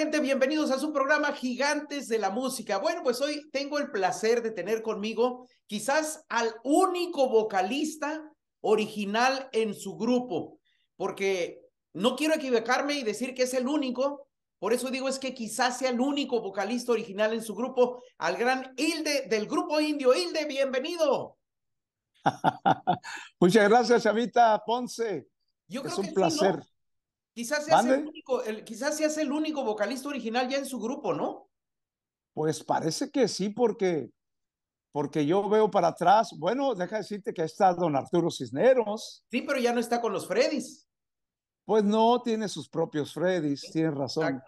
gente? Bienvenidos a su programa Gigantes de la Música. Bueno, pues hoy tengo el placer de tener conmigo quizás al único vocalista original en su grupo, porque no quiero equivocarme y decir que es el único, por eso digo es que quizás sea el único vocalista original en su grupo, al gran Hilde del grupo indio. Hilde, bienvenido. Muchas gracias, amita Ponce. Yo es creo un que placer. Sí, Quizás seas, el único, quizás el único vocalista original ya en su grupo, ¿no? Pues parece que sí, porque, porque yo veo para atrás. Bueno, deja decirte que está don Arturo Cisneros. Sí, pero ya no está con los Freddys. Pues no, tiene sus propios Freddys, tiene tienes razón.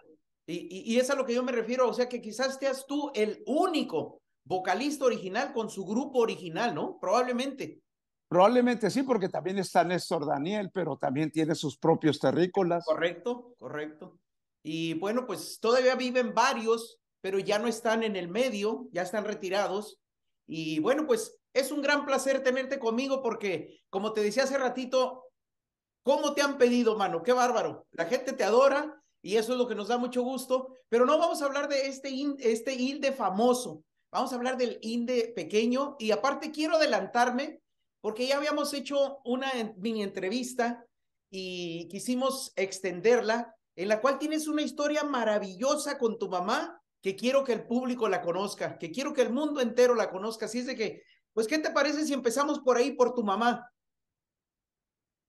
Y, y, y es a lo que yo me refiero, o sea que quizás seas tú el único vocalista original con su grupo original, ¿no? Probablemente. Probablemente sí, porque también está Néstor Daniel, pero también tiene sus propios terrícolas. Correcto, correcto. Y bueno, pues todavía viven varios, pero ya no están en el medio, ya están retirados. Y bueno, pues es un gran placer tenerte conmigo porque, como te decía hace ratito, ¿cómo te han pedido, mano? Qué bárbaro. La gente te adora y eso es lo que nos da mucho gusto. Pero no vamos a hablar de este, este INDE famoso, vamos a hablar del INDE pequeño. Y aparte quiero adelantarme porque ya habíamos hecho una mini entrevista y quisimos extenderla, en la cual tienes una historia maravillosa con tu mamá que quiero que el público la conozca, que quiero que el mundo entero la conozca. Así es de que, pues, ¿qué te parece si empezamos por ahí, por tu mamá?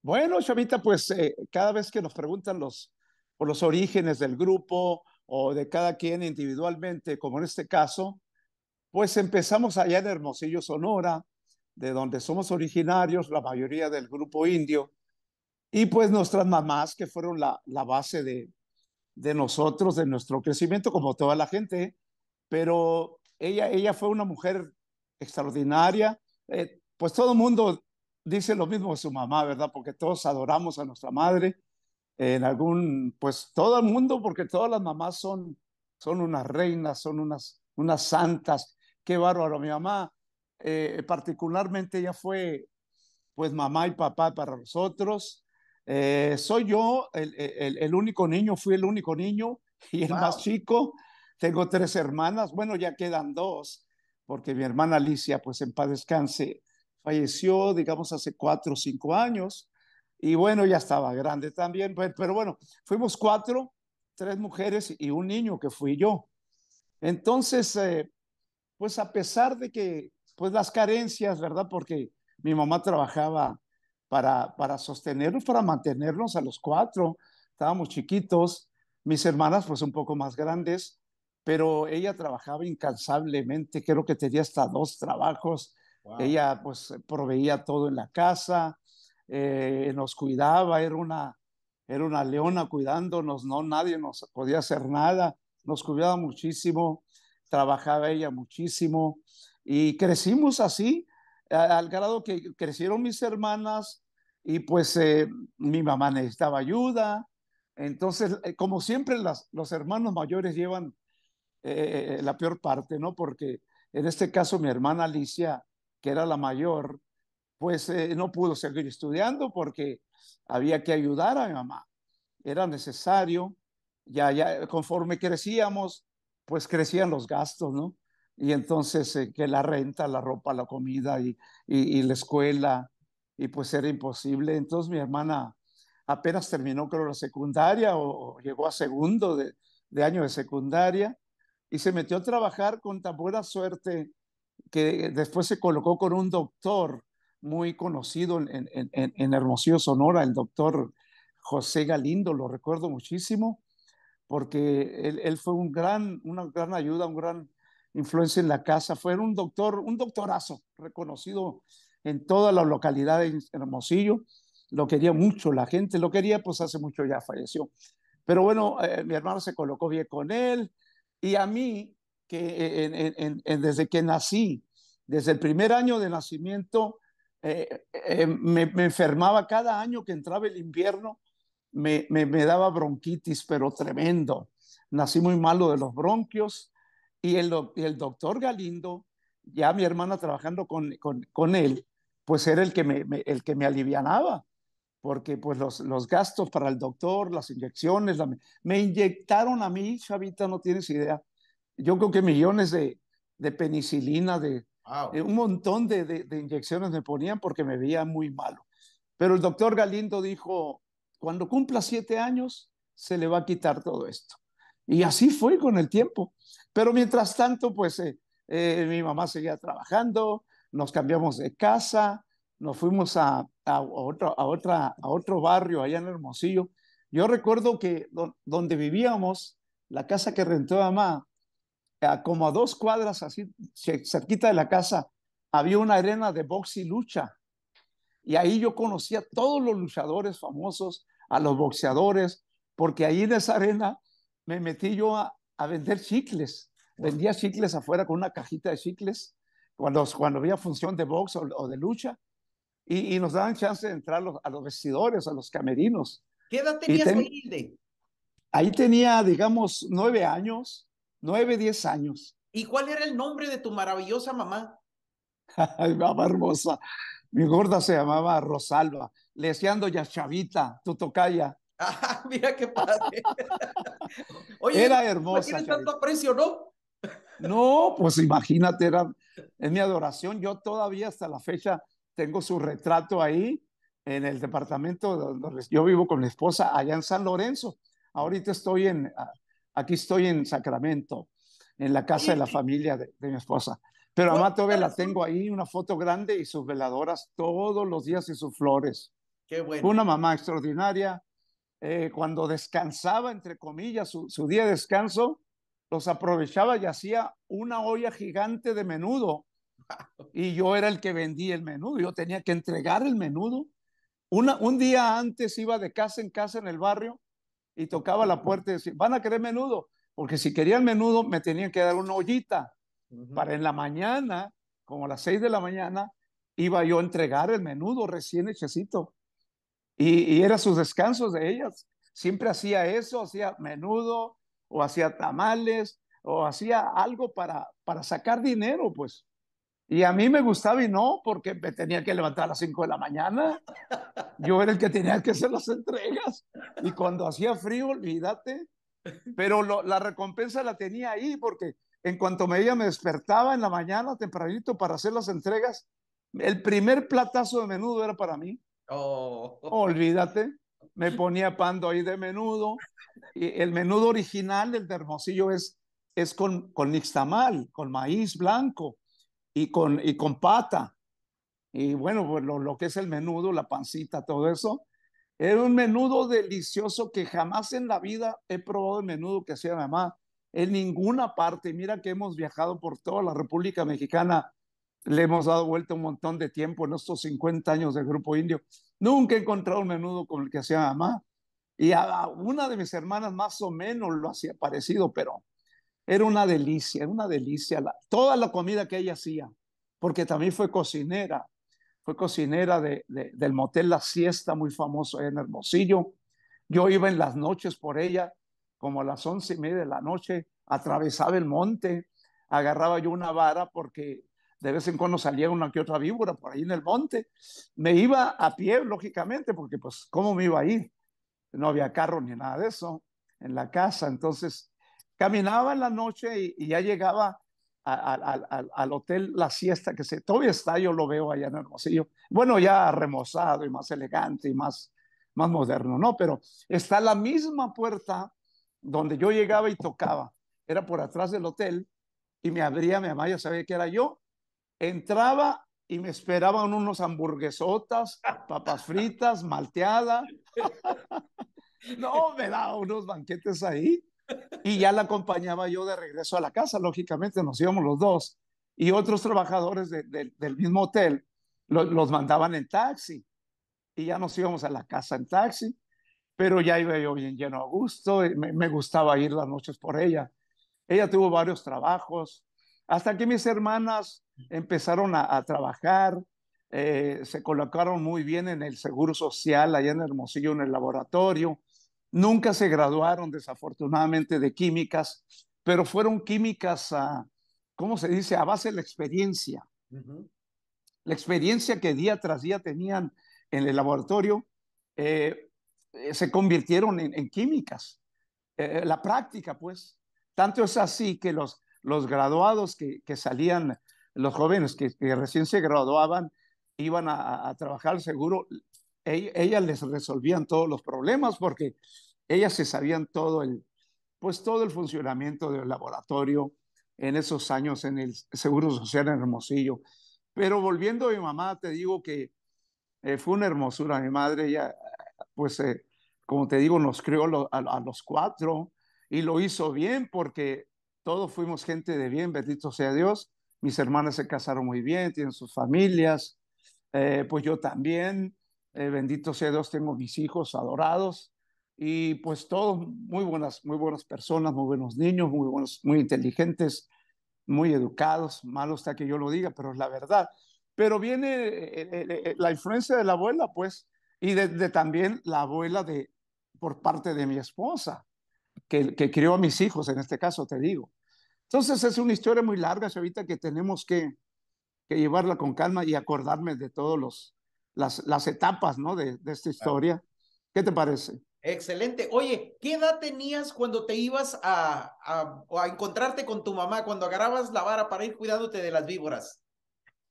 Bueno, Chavita, pues eh, cada vez que nos preguntan los, por los orígenes del grupo o de cada quien individualmente, como en este caso, pues empezamos allá en Hermosillo, Sonora, de donde somos originarios, la mayoría del grupo indio, y pues nuestras mamás, que fueron la, la base de, de nosotros, de nuestro crecimiento, como toda la gente, pero ella, ella fue una mujer extraordinaria. Eh, pues todo el mundo dice lo mismo de su mamá, ¿verdad? Porque todos adoramos a nuestra madre. En algún, pues todo el mundo, porque todas las mamás son, son unas reinas, son unas, unas santas. Qué bárbaro, mi mamá eh, particularmente ella fue pues mamá y papá para nosotros. Eh, soy yo el, único niño, fui el único niño y el más chico. Tengo tres hermanas, bueno, ya quedan dos, porque mi hermana Alicia, pues en paz descanse, falleció, digamos, hace cuatro o cinco años. Y bueno, ya estaba grande también, pero, bueno, fuimos cuatro, tres mujeres y un niño que fui yo. Entonces, eh, pues a pesar de que pues las carencias, ¿verdad? Porque mi mamá trabajaba para, para sostenernos, para mantenernos a los cuatro, estábamos chiquitos, mis hermanas pues un poco más grandes, pero ella trabajaba incansablemente, creo que tenía hasta dos trabajos, ella pues proveía todo en la casa, eh, nos cuidaba, era una, era una leona cuidándonos, no nadie nos podía hacer nada, nos cuidaba muchísimo, trabajaba ella muchísimo, y crecimos así, al grado que crecieron mis hermanas y pues eh, mi mamá necesitaba ayuda. Entonces, eh, como siempre, los hermanos mayores llevan eh, la peor parte, ¿no? Porque en este caso mi hermana Alicia, que era la mayor, pues no pudo seguir estudiando porque había que ayudar a mi mamá. Era necesario. Ya, ya, conforme crecíamos, pues crecían los gastos, ¿no? y entonces eh, que la renta, la ropa, la comida y, la escuela, y pues era imposible. Entonces mi hermana apenas terminó, creo, la secundaria o, llegó a segundo de, año de secundaria y se metió a trabajar con tan buena suerte que después se colocó con un doctor muy conocido en, en, Hermosillo, Sonora, el doctor José Galindo, lo recuerdo muchísimo, porque él, él fue un gran, una gran ayuda, un gran influencia en la casa. Fue un doctor, un doctorazo reconocido en toda la localidad de Hermosillo. Lo quería mucho la gente, lo quería, pues hace mucho ya falleció. Pero bueno, eh, mi hermano se colocó bien con él y a mí, que eh, desde que nací, desde el primer año de nacimiento, eh, me, enfermaba cada año que entraba el invierno, me daba bronquitis, pero tremendo. Nací muy malo de los bronquios, y el, el doctor Galindo, ya mi hermana trabajando con, con, con él, pues era el que me, el que me alivianaba, porque pues los, los gastos para el doctor, las inyecciones, me inyectaron a mí, Chavita, no tienes idea. Yo creo que millones de, de penicilina, de, un montón de, de inyecciones me ponían porque me veía muy malo. Pero el doctor Galindo dijo, cuando cumpla siete años, se le va a quitar todo esto. Y así fue con el tiempo. Pero mientras tanto, pues eh, eh, mi mamá seguía trabajando, nos cambiamos de casa, nos fuimos a, a, otro, a, otra, a otro barrio allá en Hermosillo. Yo recuerdo que donde vivíamos, la casa que rentó mamá, como a dos cuadras así, cerquita de la casa, había una arena de box y lucha. Y ahí yo conocía a todos los luchadores famosos, a los boxeadores, porque ahí en esa arena me metí yo a, vender chicles. Vendía chicles afuera con una cajita de chicles cuando, cuando había función de box o, de lucha. Y, nos daban chance de entrar a los vestidores, a los camerinos. ¿Qué edad tenías, Hilde? Ahí tenía, digamos, nueve años, nueve, diez años. ¿Y cuál era el nombre de tu maravillosa mamá? Ay, mamá hermosa. Mi gorda se llamaba Rosalba. Le decían doña Chavita, tocaya. Ah, mira qué padre. era hermosa. ¿Tiene tanto aprecio, no? No, pues imagínate, era en mi adoración. Yo todavía hasta la fecha tengo su retrato ahí en el departamento donde yo vivo con mi esposa, allá en San Lorenzo. Ahorita estoy en, aquí estoy en Sacramento, en la casa de la familia de, mi esposa. Pero a todavía la tengo ahí, una foto grande y sus veladoras todos los días y sus flores. Qué bueno. Una mamá extraordinaria, eh, cuando descansaba, entre comillas, su, día de descanso, los aprovechaba y hacía una olla gigante de menudo. Y yo era el que vendía el menudo, yo tenía que entregar el menudo. un día antes iba de casa en casa en el barrio y tocaba la puerta y decía, ¿van a querer menudo? Porque si querían menudo me tenían que dar una ollita para en la mañana, como a las seis de la mañana, iba yo a entregar el menudo recién hechecito. Y, y eran sus descansos de ellas. Siempre hacía eso, hacía menudo o hacía tamales o hacía algo para, para sacar dinero, pues. Y a mí me gustaba y no, porque me tenía que levantar a las 5 de la mañana. Yo era el que tenía que hacer las entregas. Y cuando hacía frío, olvídate. Pero la recompensa la tenía ahí, porque en cuanto me ella me despertaba en la mañana tempranito para hacer las entregas, el primer platazo de menudo era para mí. Oh. Olvídate, me ponía pando ahí de menudo. Y el menudo original del de es, es con, con nixtamal, con maíz blanco y con, y con pata. Y bueno, pues, lo, lo que es el menudo, la pancita, todo eso. Era un menudo delicioso que jamás en la vida he probado el menudo que hacía nada mamá en ninguna parte. Mira que hemos viajado por toda la República Mexicana le hemos dado vuelta un montón de tiempo en estos 50 años del grupo indio. Nunca he encontrado un menudo con el que hacía mamá. Y a una de mis hermanas más o menos lo hacía parecido, pero era una delicia, era una delicia. toda la comida que ella hacía, porque también fue cocinera, fue cocinera del motel La Siesta, muy famoso en Hermosillo. Yo iba en las noches por ella, como a las once y media de la noche, atravesaba el monte, agarraba yo una vara porque de vez en cuando salía una que otra víbora por ahí en el monte. Me iba a pie, lógicamente, porque pues, ¿cómo me iba a ir? No había carro ni nada de eso en la casa. Entonces, caminaba en la noche y, ya llegaba al hotel La Siesta, que se, todavía está, yo lo veo allá en el Hermosillo. Bueno, ya remozado y más elegante y más, más moderno, ¿no? Pero está la misma puerta donde yo llegaba y tocaba. Era por atrás del hotel y me abría mi mamá, ya sabía que era yo, entraba y me esperaban unos hamburguesotas, papas fritas, malteada. No, me daba unos banquetes ahí. Y ya la acompañaba yo de regreso a la casa, lógicamente nos íbamos los dos. Y otros trabajadores del mismo hotel los mandaban en taxi. Y ya nos íbamos a la casa en taxi. Pero ya iba yo bien lleno a gusto. Eh, me, me gustaba ir las noches por ella. Ella tuvo varios trabajos. Hasta que mis hermanas empezaron a, trabajar, eh, se colocaron muy bien en el Seguro Social, allá en Hermosillo, en el laboratorio. Nunca se graduaron, desafortunadamente, de químicas, pero fueron químicas, a, ¿cómo se dice?, a base de la experiencia. La experiencia que día tras día tenían en el laboratorio, eh, eh, se convirtieron en, químicas. la práctica, pues. Tanto es así que los, los graduados que, que salían los jóvenes que, recién se graduaban iban a, trabajar seguro, ellas les resolvían todos los problemas porque ellas se sabían todo el, pues todo el funcionamiento del laboratorio en esos años en el Seguro Social en Hermosillo. Pero volviendo a mi mamá, te digo que eh, fue una hermosura. Mi madre, ya pues, eh, como te digo, nos crió a, los cuatro y lo hizo bien porque todos fuimos gente de bien, bendito sea Dios mis hermanas se casaron muy bien, tienen sus familias, eh, pues yo también, eh, bendito sea Dios, tengo mis hijos adorados y pues todos muy buenas, muy buenas personas, muy buenos niños, muy buenos, muy inteligentes, muy educados, malo está que yo lo diga, pero es la verdad. Pero viene eh, la influencia de la abuela, pues, y de, también la abuela de, por parte de mi esposa, que crió a mis hijos, en este caso te digo. Entonces es una historia muy larga, Chavita, que tenemos que, llevarla con calma y acordarme de todas las, las etapas de, esta historia. ¿Qué te parece? Excelente. Oye, ¿qué edad tenías cuando te ibas a, a, encontrarte con tu mamá, cuando agarrabas la vara para ir cuidándote de las víboras?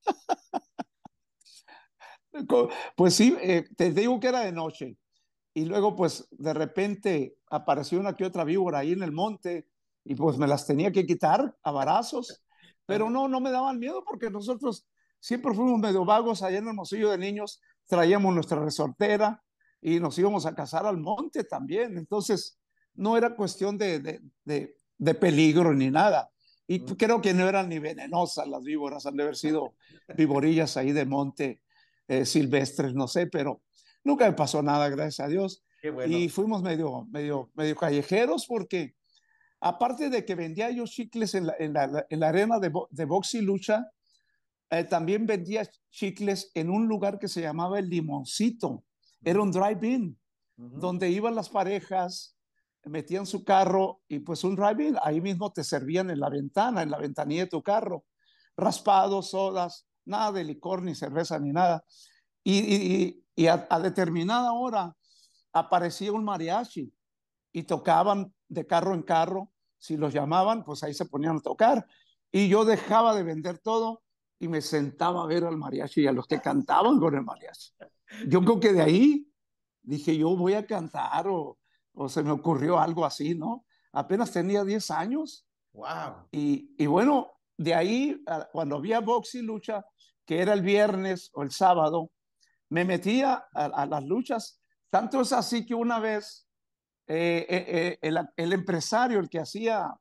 pues sí, eh, te digo que era de noche. Y luego, pues, de repente apareció una que otra víbora ahí en el monte y pues me las tenía que quitar a varazos, pero no, no me daban miedo porque nosotros siempre fuimos medio vagos allá en el mocillo de niños, traíamos nuestra resortera y nos íbamos a cazar al monte también, entonces no era cuestión de, peligro ni nada. Y creo que no eran ni venenosas las víboras, han de haber sido víborillas ahí de monte eh, silvestres, no sé, pero nunca me pasó nada, gracias a Dios. Y fuimos medio, medio, medio callejeros porque Aparte de que vendía yo chicles en la, arena de, box y lucha, eh, también vendía chicles en un lugar que se llamaba El Limoncito. Era un drive-in, donde iban las parejas, metían su carro y pues un drive-in, ahí mismo te servían en la ventana, en la ventanilla de tu carro. Raspados, sodas, nada de licor ni cerveza ni nada. Y, a, determinada hora aparecía un mariachi y tocaban de carro en carro si los llamaban, pues ahí se ponían a tocar. Y yo dejaba de vender todo y me sentaba a ver al mariachi y a los que cantaban con el mariachi. Yo creo que de ahí dije, yo voy a cantar o, se me ocurrió algo así, ¿no? Apenas tenía 10 años. Wow. Y, bueno, de ahí, cuando había box y lucha, que era el viernes o el sábado, me metía a, a las luchas. Tanto es así que una vez eh, eh, eh, el, empresario, el que hacía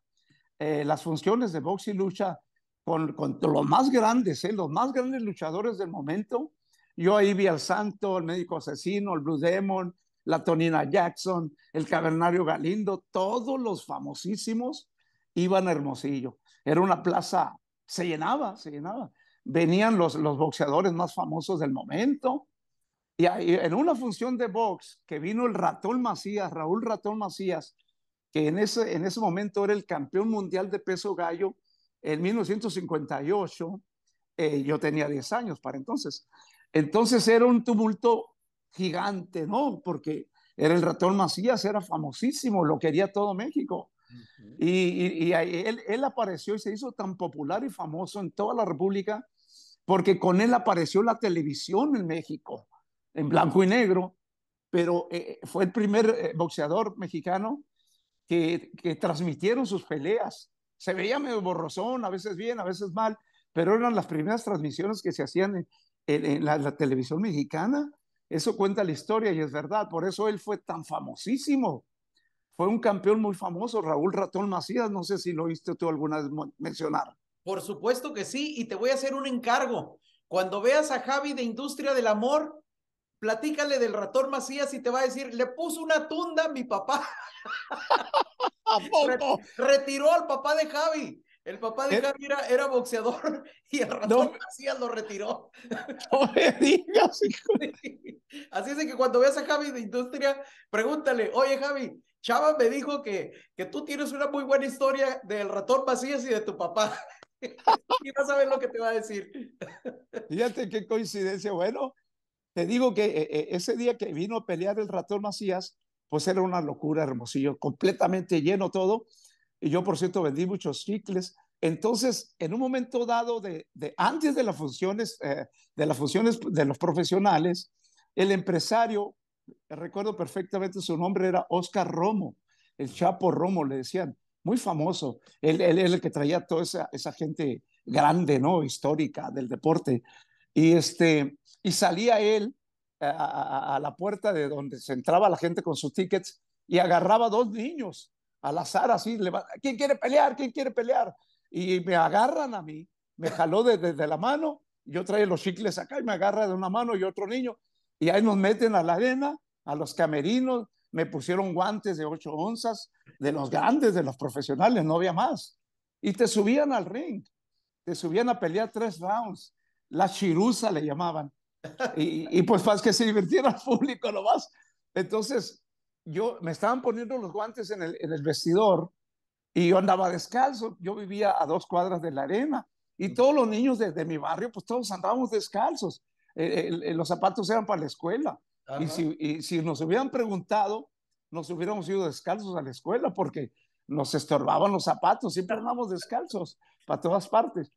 las funciones de box y lucha con, los más grandes, los más grandes luchadores del momento. Yo ahí vi al Santo, el médico asesino, el Blue Demon, la Tonina Jackson, el Cavernario Galindo, todos los famosísimos iban a Hermosillo. Era una plaza, se llenaba, se llenaba. Venían los, los boxeadores más famosos del momento, y en una función de box que vino el ratón Macías, Raúl Ratón Macías, que en ese, en ese momento era el campeón mundial de peso gallo en 1958, eh, yo tenía 10 años para entonces. Entonces era un tumulto gigante, ¿no? Porque era el ratón Macías, era famosísimo, lo quería todo México. Y, él, él, apareció y se hizo tan popular y famoso en toda la República porque con él apareció la televisión en México en blanco y negro, pero eh, eh, fue el primer eh, boxeador mexicano que, que transmitieron sus peleas. Se veía medio borrozón a veces bien, a veces mal, pero eran las primeras transmisiones que se hacían en, la, televisión mexicana. Eso cuenta la historia y es verdad, por eso él fue tan famosísimo. Fue un campeón muy famoso, Raúl Ratón Macías, no sé si lo viste tú alguna vez mencionar. Por supuesto que sí, y te voy a hacer un encargo. Cuando veas a Javi de Industria del Amor, platícale del ratón Macías y te va a decir, le puso una tunda a mi papá. retiró al papá de Javi. El papá de Javi era, boxeador y el ratón Macías lo retiró. No me Así es que cuando veas a Javi de industria, pregúntale, oye Javi, Chava me dijo que, que tú tienes una muy buena historia del ratón Macías y de tu papá. y vas a ver lo que te va a decir. Fíjate qué coincidencia. Bueno, te digo que eh, eh, ese día que vino a pelear el ratón Macías, pues era una locura, Hermosillo, completamente lleno todo. Y yo, por cierto, vendí muchos chicles. Entonces, en un momento dado, de, antes de las funciones, eh, de las funciones de los profesionales, el empresario, recuerdo perfectamente su nombre, era Oscar Romo, el Chapo Romo, le decían, muy famoso. Él, él, el que traía toda esa, esa gente grande, ¿no? Histórica del deporte. Y este, y salía él eh, a, la puerta de donde se entraba la gente con sus tickets y agarraba dos niños al azar así, ¿quién quiere pelear? ¿quién quiere pelear? Y me agarran a mí, me jaló desde la mano, yo traía los chicles acá y me agarra de una mano y otro niño, y ahí nos meten a la arena, a los camerinos, me pusieron guantes de 8 onzas, de los grandes, de los profesionales, no había más. Y te subían al ring, te subían a pelear tres rounds. La chirusa le llamaban. Y, pues para que se divirtiera el público más Entonces, yo me estaban poniendo los guantes en el, en el vestidor y yo andaba descalzo. Yo vivía a dos cuadras de la arena y todos los niños de, mi barrio, pues todos andábamos descalzos. Eh, eh, eh, los zapatos eran para la escuela. Y si, y si nos hubieran preguntado, nos hubiéramos ido descalzos a la escuela porque nos estorbaban los zapatos. Siempre andábamos descalzos para todas partes.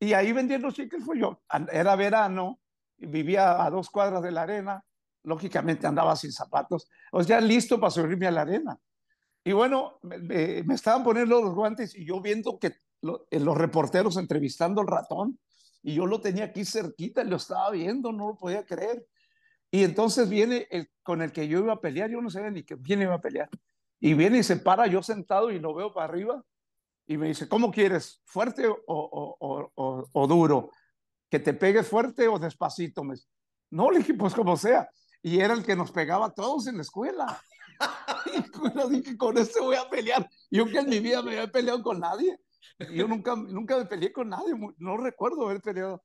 Y ahí vendiendo chicles fue yo. Era verano vivía a dos cuadras de la arena, lógicamente andaba sin zapatos, o sea, listo para subirme a la arena. Y bueno, me, estaban poniendo los guantes y yo viendo que eh, los reporteros entrevistando al ratón, y yo lo tenía aquí cerquita, lo estaba viendo, no lo podía creer. Y entonces viene el con el que yo iba a pelear, yo no sé ni quién iba a pelear. Y viene y se para yo sentado y lo veo para arriba y me dice, ¿cómo quieres? ¿Fuerte o, o duro? que te pegues fuerte o despacito. Me... No, le dije, pues como sea. Y era el que nos pegaba a todos en la escuela. y pues, dije, con este voy a pelear. Yo que en mi vida me había peleado con nadie. Yo nunca, nunca me peleé con nadie. No recuerdo haber peleado.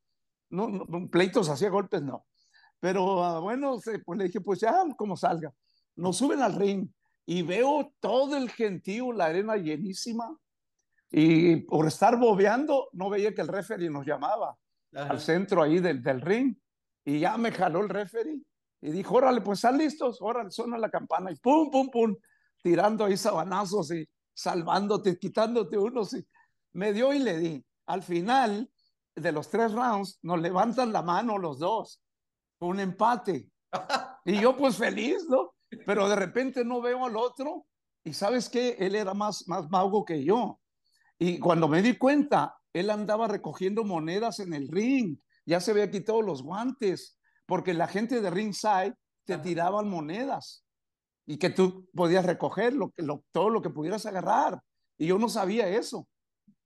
No, pleitos hacía golpes, no. Pero ah, bueno, pues le dije, pues ya, como salga. Nos suben al ring y veo todo el gentío, la arena llenísima. Y por estar bobeando, no veía que el referee nos llamaba al centro ahí del, ring y ya me jaló el referee y dijo, órale, pues están listos, órale, suena la campana y pum, pum, pum, tirando ahí sabanazos y salvándote, quitándote unos. Y me dio y le di. Al final de los tres rounds nos levantan la mano los dos, un empate. Y yo pues feliz, ¿no? Pero de repente no veo al otro y sabes que él era más, más mago que yo. Y cuando me di cuenta, él andaba recogiendo monedas en el ring, ya se había quitado los guantes, porque la gente de ringside te tiraban monedas y que tú podías recoger todo lo que pudieras agarrar. Y yo no sabía eso,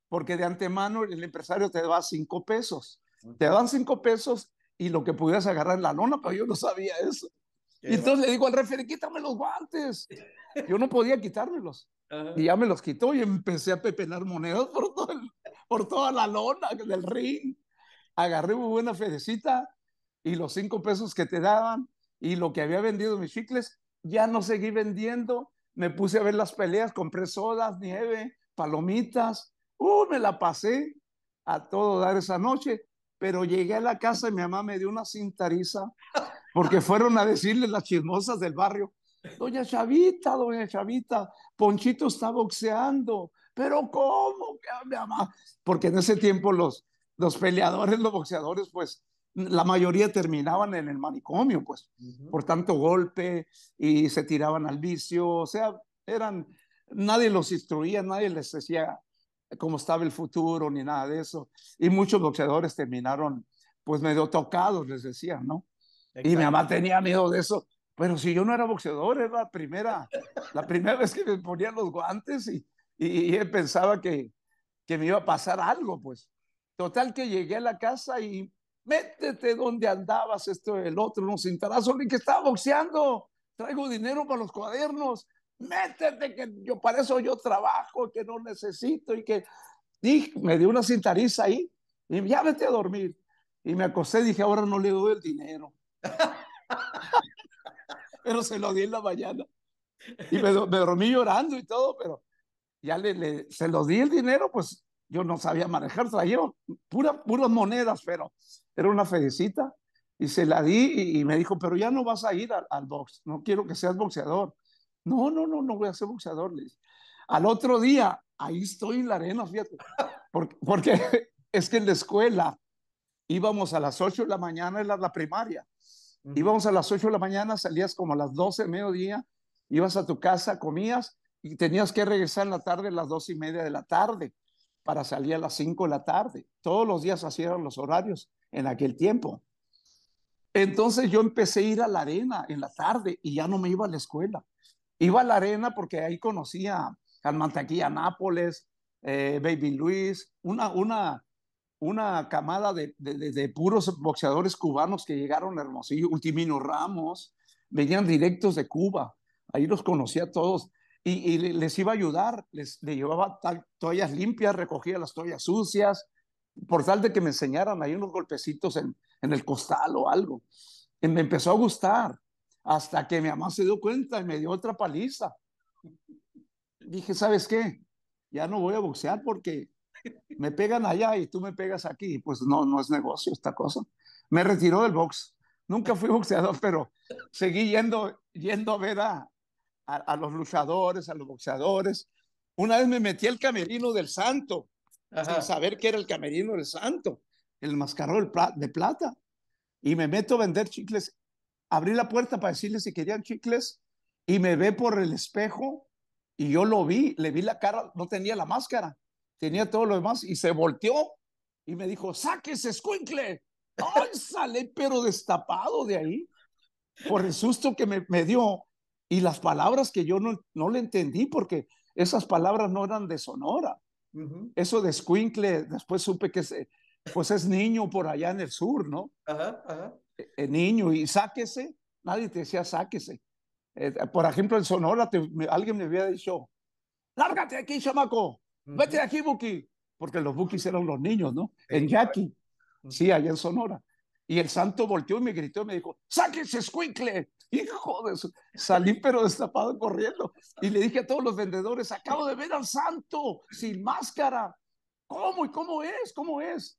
porque de antemano el empresario te da cinco pesos. Te dan cinco pesos y lo que pudieras agarrar en la lona, pero yo no sabía eso. Y entonces le digo al referee, quítame los guantes. Yo no podía quitármelos. Y ya me los quitó y empecé a pepenar monedas por todo el, por toda la lona del ring. Agarré muy buena fedecita y los cinco pesos que te daban y lo que había vendido mis chicles, ya no seguí vendiendo. Me puse a ver las peleas, compré sodas, nieve, palomitas. Uh, me la pasé a todo dar esa noche, pero llegué a la casa y mi mamá me dio una cintariza porque fueron a decirle las chismosas del barrio, doña Chavita, doña Chavita, Ponchito está boxeando, pero ¿cómo? Porque en ese tiempo los, los peleadores, los boxeadores, pues la mayoría terminaban en el manicomio, pues, por tanto golpe y se tiraban al vicio, o sea, eran, nadie los instruía, nadie les decía cómo estaba el futuro ni nada de eso. Y muchos boxeadores terminaron, pues, medio tocados, les decía, ¿no? Y mi mamá tenía miedo de eso, pero si yo no era boxeador, era la primera, la primera vez que me ponían los guantes y y, él pensaba que, que me iba a pasar algo, pues. Total que llegué a la casa y métete donde andabas, esto, el otro, unos cintarazos, y que estaba boxeando, traigo dinero para los cuadernos, métete, que yo para eso yo trabajo, que no necesito y que... Y me dio una cintariza ahí y ya vete a dormir. Y me acosté, dije, ahora no le doy el dinero. pero se lo di en la mañana. Y me dormí llorando y todo, pero ya le, se lo di el dinero, pues yo no sabía manejar, traía pura, puras monedas, pero era una fedecita y se la di y, me dijo, pero ya no vas a ir al, box, no quiero que seas boxeador. No, no, no, no voy a ser boxeador. Al otro día, ahí estoy en la arena, fíjate, porque, es que en la escuela íbamos a las 8 de la mañana, era la primaria, íbamos a las 8 de la mañana, salías como a las 12 mediodía, ibas a tu casa, comías y tenías que regresar en la tarde a las dos y media de la tarde para salir a las cinco de la tarde. Todos los días hacían los horarios en aquel tiempo. Entonces yo empecé a ir a la arena en la tarde y ya no me iba a la escuela. Iba a la arena porque ahí conocía al Mantaquilla Nápoles, eh, Baby Luis, una, una, una camada de, puros boxeadores cubanos que llegaron a Hermosillo, Ultimino Ramos, venían directos de Cuba. Ahí los conocía a todos y, les iba a ayudar, les, llevaba toallas limpias, recogía las toallas sucias, por tal de que me enseñaran ahí unos golpecitos en, el costal o algo. Y me empezó a gustar, hasta que mi mamá se dio cuenta y me dio otra paliza. Dije, ¿sabes qué? Ya no voy a boxear porque me pegan allá y tú me pegas aquí. Pues no, no es negocio esta cosa. Me retiró del box. Nunca fui boxeador, pero seguí yendo, yendo a ver a, a, los luchadores, a los boxeadores. Una vez me metí al camerino del santo, a sin saber que era el camerino del santo, el mascarón de plata. Y me meto a vender chicles. Abrí la puerta para decirle si querían chicles y me ve por el espejo y yo lo vi, le vi la cara, no tenía la máscara, tenía todo lo demás y se volteó y me dijo, sáquese, escuincle. ¡Ay, salí pero destapado de ahí! Por el susto que me dio y las palabras que yo no, no le entendí porque esas palabras no eran de Sonora. Eso de Squinkle, después supe que se, pues es niño por allá en el sur, ¿no? E, e niño, y sáquese, nadie te decía sáquese. Eh, por ejemplo, en Sonora alguien me había dicho, lárgate aquí, chamaco, vete de aquí, Buki, porque los Bukis eran los niños, ¿no? En Yaqui, sí, allá en Sonora. Y el santo volteó y me gritó y me dijo, sáquese, escuincle. Hijo de su... Salí pero destapado corriendo. Y le dije a todos los vendedores, acabo de ver al santo sin máscara. ¿Cómo? ¿Y cómo es? ¿Cómo es?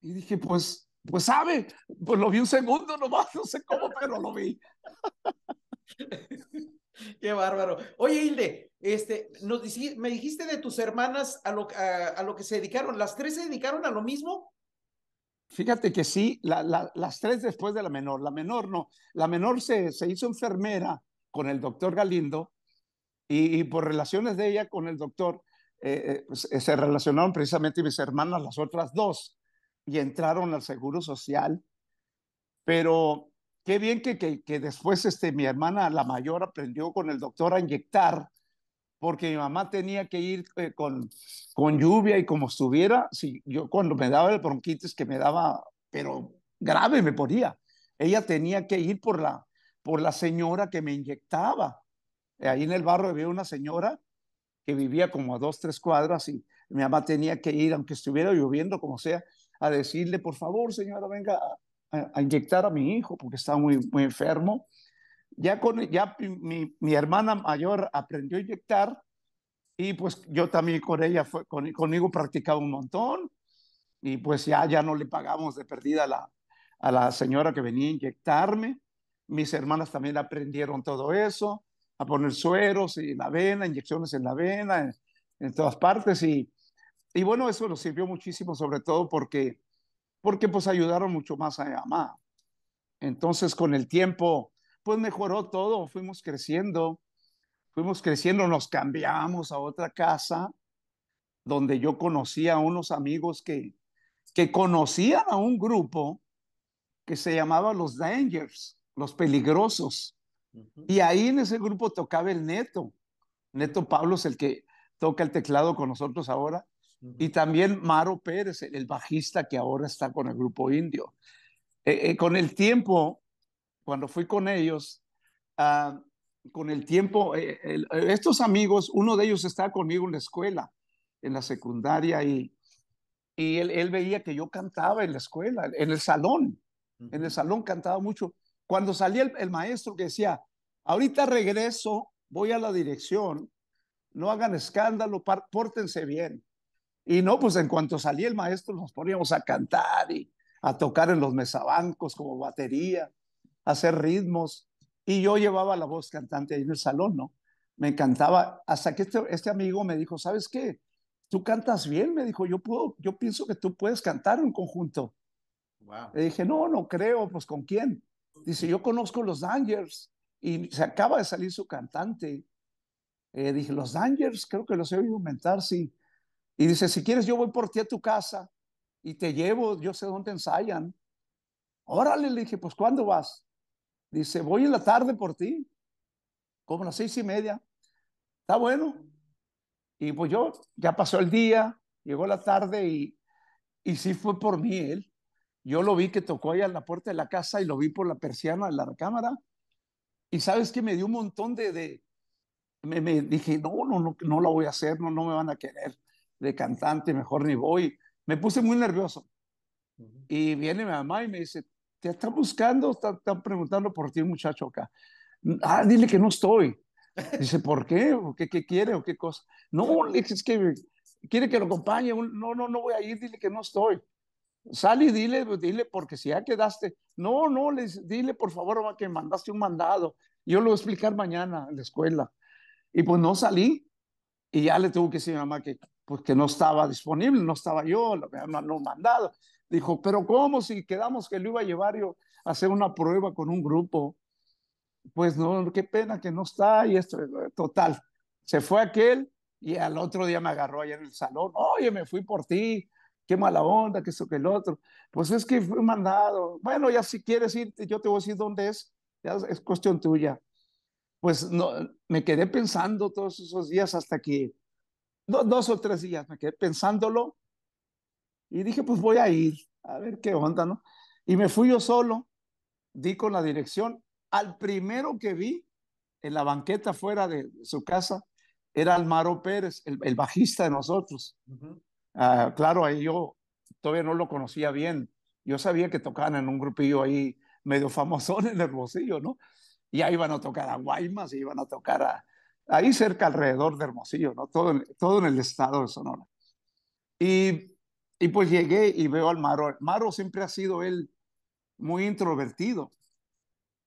Y dije, pues, pues sabe, pues lo vi un segundo nomás, no sé cómo, pero lo vi. Qué bárbaro. Oye, Hilde, este, nos, me dijiste de tus hermanas a lo, a lo que se dedicaron. ¿Las tres se dedicaron a lo mismo? Fíjate que sí, las tres después de la menor, la menor no, la menor se, se hizo enfermera con el doctor Galindo y, por relaciones de ella con el doctor eh, eh, se relacionaron precisamente mis hermanas, las otras dos, y entraron al Seguro Social. Pero qué bien que, que, después este, mi hermana, la mayor, aprendió con el doctor a inyectar porque mi mamá tenía que ir eh, con, lluvia y como estuviera, si yo cuando me daba el bronquitis que me daba, pero grave me ponía, ella tenía que ir por la, por la señora que me inyectaba. Ahí en el barrio había una señora que vivía como a dos, tres cuadras y mi mamá tenía que ir, aunque estuviera lloviendo, como sea, a decirle, por favor, señora, venga a, inyectar a mi hijo porque está muy, muy enfermo. Ya, con, ya mi, mi hermana mayor aprendió a inyectar y pues yo también con ella, fue, con, conmigo practicaba un montón y pues ya, ya no le pagamos de perdida a la, a la señora que venía a inyectarme. Mis hermanas también aprendieron todo eso, a poner sueros y la vena, inyecciones en la vena, en, todas partes. Y, y bueno, eso nos sirvió muchísimo, sobre todo porque, porque pues ayudaron mucho más a mi mamá. Entonces, con el tiempo, pues mejoró todo, fuimos creciendo, fuimos creciendo, nos cambiamos a otra casa donde yo conocía a unos amigos que, que conocían a un grupo que se llamaba los Dangers, los peligrosos. Y ahí en ese grupo tocaba el Neto. Neto Pablo es el que toca el teclado con nosotros ahora. Y también Maro Pérez, el bajista que ahora está con el grupo indio. Eh, eh, con el tiempo, cuando fui con ellos, ah, con el tiempo, eh, estos amigos, uno de ellos estaba conmigo en la escuela, en la secundaria, y, y él, veía que yo cantaba en la escuela, en el salón, en el salón cantaba mucho. Cuando salía el, el maestro que decía, ahorita regreso, voy a la dirección, no hagan escándalo, pórtense bien. Y no, pues en cuanto salía el maestro nos poníamos a cantar y a tocar en los mesabancos como batería hacer ritmos. Y yo llevaba la voz cantante ahí en el salón, ¿no? Me encantaba. Hasta que este, este, amigo me dijo, ¿sabes qué? Tú cantas bien, me dijo, yo puedo, yo pienso que tú puedes cantar en conjunto. Le dije, no, no creo, pues ¿con quién? Dice, yo conozco los Dangers y se acaba de salir su cantante. Eh, dije, los Dangers, creo que los he oído aumentar, sí. Y dice, si quieres, yo voy por ti a tu casa y te llevo, yo sé dónde ensayan. Órale, le dije, pues ¿cuándo vas? Dice, voy en la tarde por ti, como a las seis y media. Está bueno. Y pues yo, ya pasó el día, llegó la tarde y, y sí fue por mí él. Yo lo vi que tocó ahí en la puerta de la casa y lo vi por la persiana de la cámara. Y sabes que me dio un montón de... me, dije, no, no, no, no la voy a hacer, no, no me van a querer de cantante, mejor ni voy. Me puse muy nervioso. Y viene mi mamá y me dice, te están buscando, están, preguntando por ti, muchacho acá. Ah, dile que no estoy. Dice, ¿por qué? qué, qué quiere? ¿O qué cosa? No, es que quiere que lo acompañe. No, no, no voy a ir, dile que no estoy. Sal y dile, dile, porque si ya quedaste. No, no, dile por favor que mandaste un mandado. Yo lo voy a explicar mañana en la escuela. Y pues no salí. Y ya le tuvo que decir a mamá que, porque pues, no estaba disponible, no estaba yo, no mandado. Dijo, pero ¿cómo si quedamos que lo iba a llevar yo a hacer una prueba con un grupo? Pues no, qué pena que no está y esto, total. Se fue aquel y al otro día me agarró allá en el salón. Oye, me fui por ti, qué mala onda, que eso, que el otro. Pues es que fue mandado. Bueno, ya si quieres ir, yo te voy a decir dónde es, ya es cuestión tuya. Pues no, me quedé pensando todos esos días hasta que, dos o tres días, me quedé pensándolo y dije, pues voy a ir, a ver qué onda, ¿no? Y me fui yo solo, di con la dirección. Al primero que vi en la banqueta fuera de su casa era Almaro Pérez, el, bajista de nosotros. Ah, claro, ahí yo todavía no lo conocía bien. Yo sabía que tocaban en un grupillo ahí medio famosón en Hermosillo, ¿no? Y ahí iban a tocar a Guaymas, y iban a tocar a, ahí cerca alrededor de Hermosillo, ¿no? Todo, todo en el estado de Sonora. Y y pues llegué y veo al Maro. Maro siempre ha sido él muy introvertido,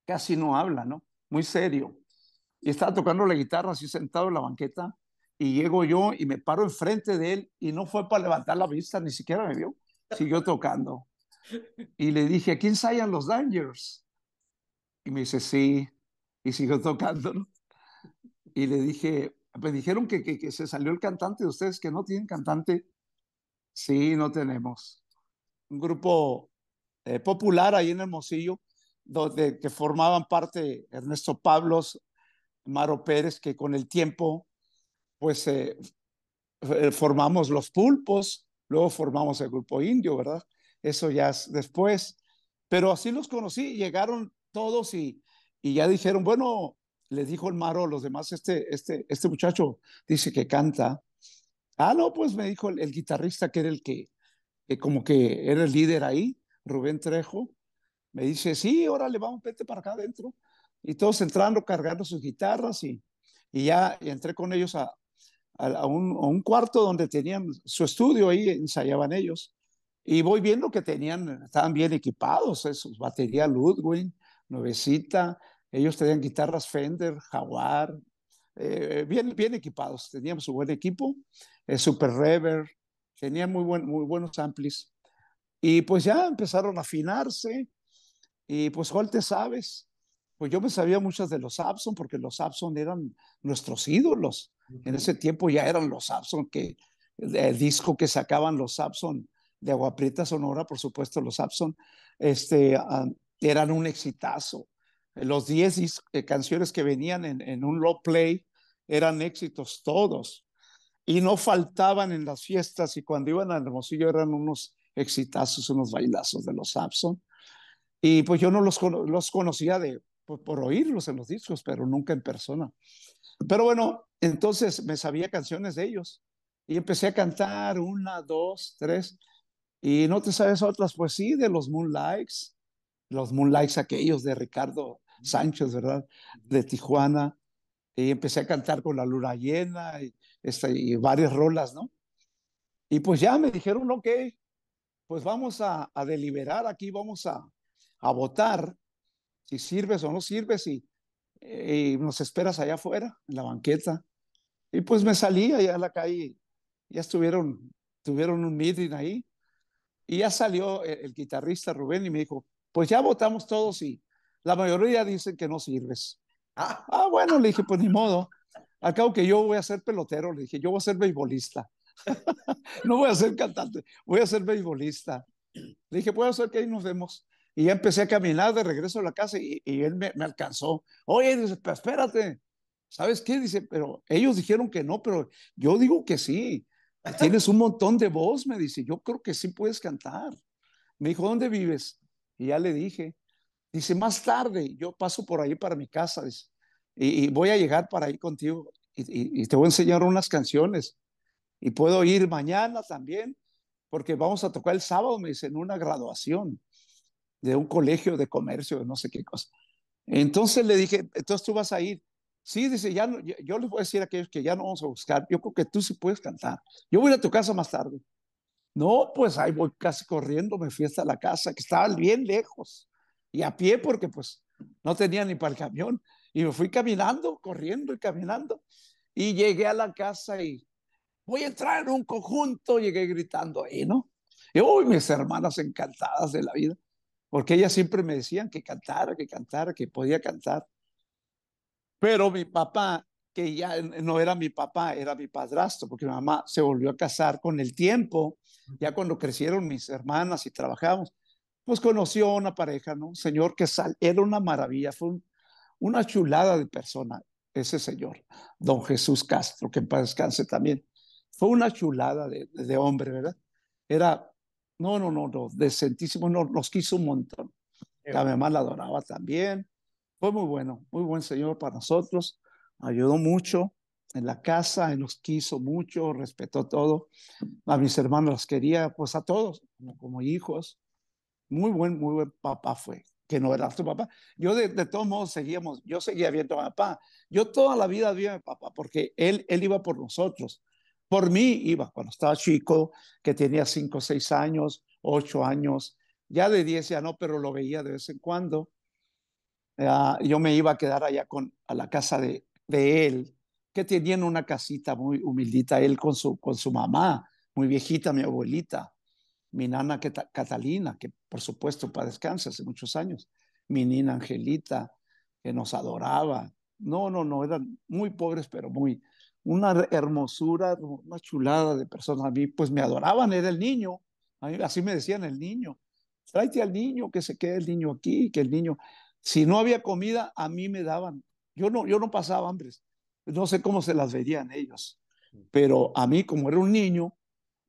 casi no habla, ¿no? Muy serio. Y estaba tocando la guitarra así sentado en la banqueta y llego yo y me paro enfrente de él y no fue para levantar la vista, ni siquiera me vio, siguió tocando. Y le dije, ¿quién ensayan los Dangers? Y me dice, sí, y siguió tocando. Y le dije, me dijeron que, que, se salió el cantante de ustedes, que no tienen cantante. Sí, no tenemos. Un grupo eh, popular ahí en Hermosillo, donde que formaban parte Ernesto Pablos, Maro Pérez, que con el tiempo, pues eh, eh, formamos los pulpos, luego formamos el grupo indio, ¿verdad? Eso ya es después. Pero así los conocí, llegaron todos y, y ya dijeron, bueno, les dijo el Maro los demás, este, este, este muchacho dice que canta, Ah, no, pues me dijo el, guitarrista que era el que, que, como que era el líder ahí, Rubén Trejo. Me dice, sí, órale, vamos, vete para acá adentro. Y todos entrando cargando sus guitarras y, y ya entré con ellos a, a, un, a, un, cuarto donde tenían su estudio, ahí ensayaban ellos. Y voy viendo que tenían, estaban bien equipados, esos, eh, batería Ludwig, nuevecita, ellos tenían guitarras Fender, Jaguar, eh, bien, bien equipados. Teníamos un buen equipo, eh, Super Reverb, tenía muy, buen, muy buenos amplis. Y pues ya empezaron a afinarse. Y pues, te sabes, pues yo me sabía muchas de los Abson, porque los Abson eran nuestros ídolos. En ese tiempo ya eran los Abson, que el disco que sacaban los Abson de Agua Prieta Sonora, por supuesto, los Abson, este, ah, eran un exitazo. Los 10 eh, canciones que venían en, un low play eran éxitos todos y no faltaban en las fiestas y cuando iban a Hermosillo eran unos exitazos, unos bailazos de los Abson. Y pues yo no los, conocía de, pues, por, oírlos en los discos, pero nunca en persona. Pero bueno, entonces me sabía canciones de ellos y empecé a cantar una, dos, tres. Y no te sabes otras, pues sí, de los Moonlights, los Moonlights aquellos de Ricardo Sánchez, ¿verdad? De Tijuana. Y empecé a cantar con la luna llena y, este, y varias rolas, ¿no? Y pues ya me dijeron, ok, pues vamos a, deliberar aquí, vamos a, a, votar si sirves o no sirves eh, y, nos esperas allá afuera, en la banqueta. Y pues me salí allá a la calle, ya estuvieron, tuvieron un meeting ahí. Y ya salió el, guitarrista Rubén y me dijo, pues ya votamos todos y la mayoría dicen que no sirves. Ah, ah bueno, le dije, pues ni modo. Acabo que yo voy a ser pelotero, le dije, yo voy a ser beisbolista. no voy a ser cantante, voy a ser beisbolista. Le dije, puedo hacer que ahí nos vemos. Y ya empecé a caminar de regreso a la casa y, él me, me, alcanzó. Oye, dice, pero pues espérate, ¿sabes qué? Dice, pero ellos dijeron que no, pero yo digo que sí. Tienes un montón de voz, me dice, yo creo que sí puedes cantar. Me dijo, ¿dónde vives? Y ya le dije, dice, más tarde yo paso por ahí para mi casa, y, voy a llegar para ahí contigo y, te voy a enseñar unas canciones. Y puedo ir mañana también, porque vamos a tocar el sábado, me dice, en una graduación de un colegio de comercio, no sé qué cosa. Entonces le dije, entonces tú vas a ir. Sí, dice, ya no, yo, yo, les voy a decir a aquellos que ya no vamos a buscar. Yo creo que tú sí puedes cantar. Yo voy a tu casa más tarde. No, pues ahí voy casi corriendo, me fui hasta la casa, que estaba bien lejos, y a pie porque pues no tenía ni para el camión, y me fui caminando, corriendo y caminando, y llegué a la casa y voy a entrar en un conjunto, llegué gritando ahí, ¿no? Y uy, mis hermanas encantadas de la vida, porque ellas siempre me decían que cantara, que cantara, que podía cantar. Pero mi papá que ya no era mi papá, era mi padrastro, porque mi mamá se volvió a casar con el tiempo, ya cuando crecieron mis hermanas y trabajamos, pues conoció una pareja, ¿no? Un señor que era una maravilla, fue una chulada de persona, ese señor, don Jesús Castro, que en descanse también. Fue una chulada de, hombre, ¿verdad? Era, no, no, no, no decentísimo, nos quiso un montón. La mamá la adoraba también. Fue muy bueno, muy buen señor para nosotros ayudó mucho en la casa, nos quiso mucho, respetó todo. A mis hermanos los quería, pues a todos, como, hijos. Muy buen, muy buen papá fue, que no era su papá. Yo de, todos modos seguíamos, yo seguía viendo a papá. Yo toda la vida vi a mi papá porque él, él iba por nosotros. Por mí iba cuando estaba chico, que tenía cinco, seis años, ocho años. Ya de diez ya no, pero lo veía de vez en cuando. Ah, yo me iba a quedar allá con, a la casa de, de él, que tenían una casita muy humildita, él con su, con su mamá, muy viejita, mi abuelita, mi nana Catalina, que por supuesto para descanse hace muchos años, mi nina Angelita, que nos adoraba. No, no, no, eran muy pobres, pero muy, una hermosura, una chulada de personas. A mí, pues me adoraban, era el niño, así me decían el niño. Tráete al niño, que se quede el niño aquí, que el niño, si no había comida, a mí me daban yo no, yo no pasaba hambre, No sé cómo se las veían ellos. Pero a mí, como era un niño,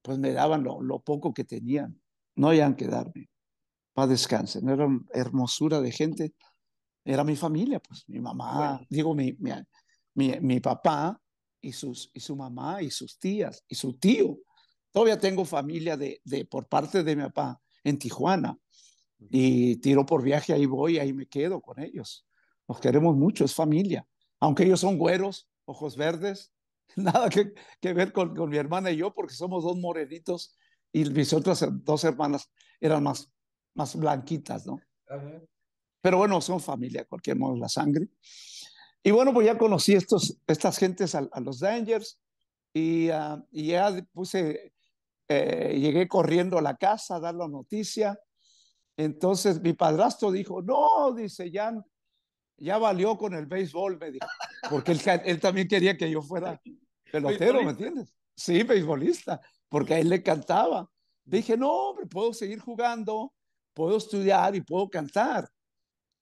pues me daban lo, poco que tenían. No hayan que darme. descansar no Era hermosura de gente. Era mi familia, pues mi mamá, digo, mi, mi, papá y, y su mamá y sus tías y su tío. Todavía tengo familia de, de por parte de mi papá en Tijuana y tiro por viaje, ahí voy, ahí me quedo con ellos queremos mucho, es familia. Aunque ellos son güeros, ojos verdes, nada que, ver con, con, mi hermana y yo, porque somos dos morenitos y mis otras dos hermanas eran más, más blanquitas, ¿no? Pero bueno, son familia, cualquier modo, la sangre. Y bueno, pues ya conocí estos, estas gentes a, los Dangers y, ah, ya puse, eh, llegué corriendo a la casa a dar la noticia. Entonces mi padrastro dijo, no, dice Jan, ya valió con el béisbol, porque él, también quería que yo fuera pelotero, ¿me entiendes? Sí, beisbolista, porque a él le cantaba. Dije, no, hombre, puedo seguir jugando, puedo estudiar y puedo cantar.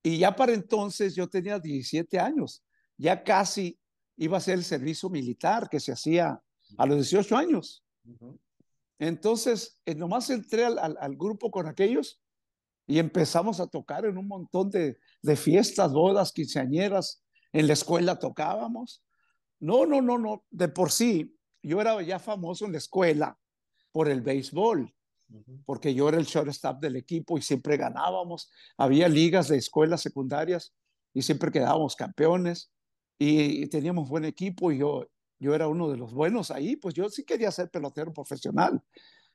Y ya para entonces yo tenía 17 años, ya casi iba a ser el servicio militar que se hacía a los 18 años. Entonces, eh, nomás entré al grupo con aquellos y empezamos a tocar en un montón de, fiestas, bodas, quinceañeras. En la escuela tocábamos. No, no, no, no. De por sí, yo era ya famoso en la escuela por el béisbol, porque yo era el shortstop del equipo y siempre ganábamos. Había ligas de escuelas secundarias y siempre quedábamos campeones y, y teníamos buen equipo y yo, yo era uno de los buenos ahí, pues yo sí quería ser pelotero profesional.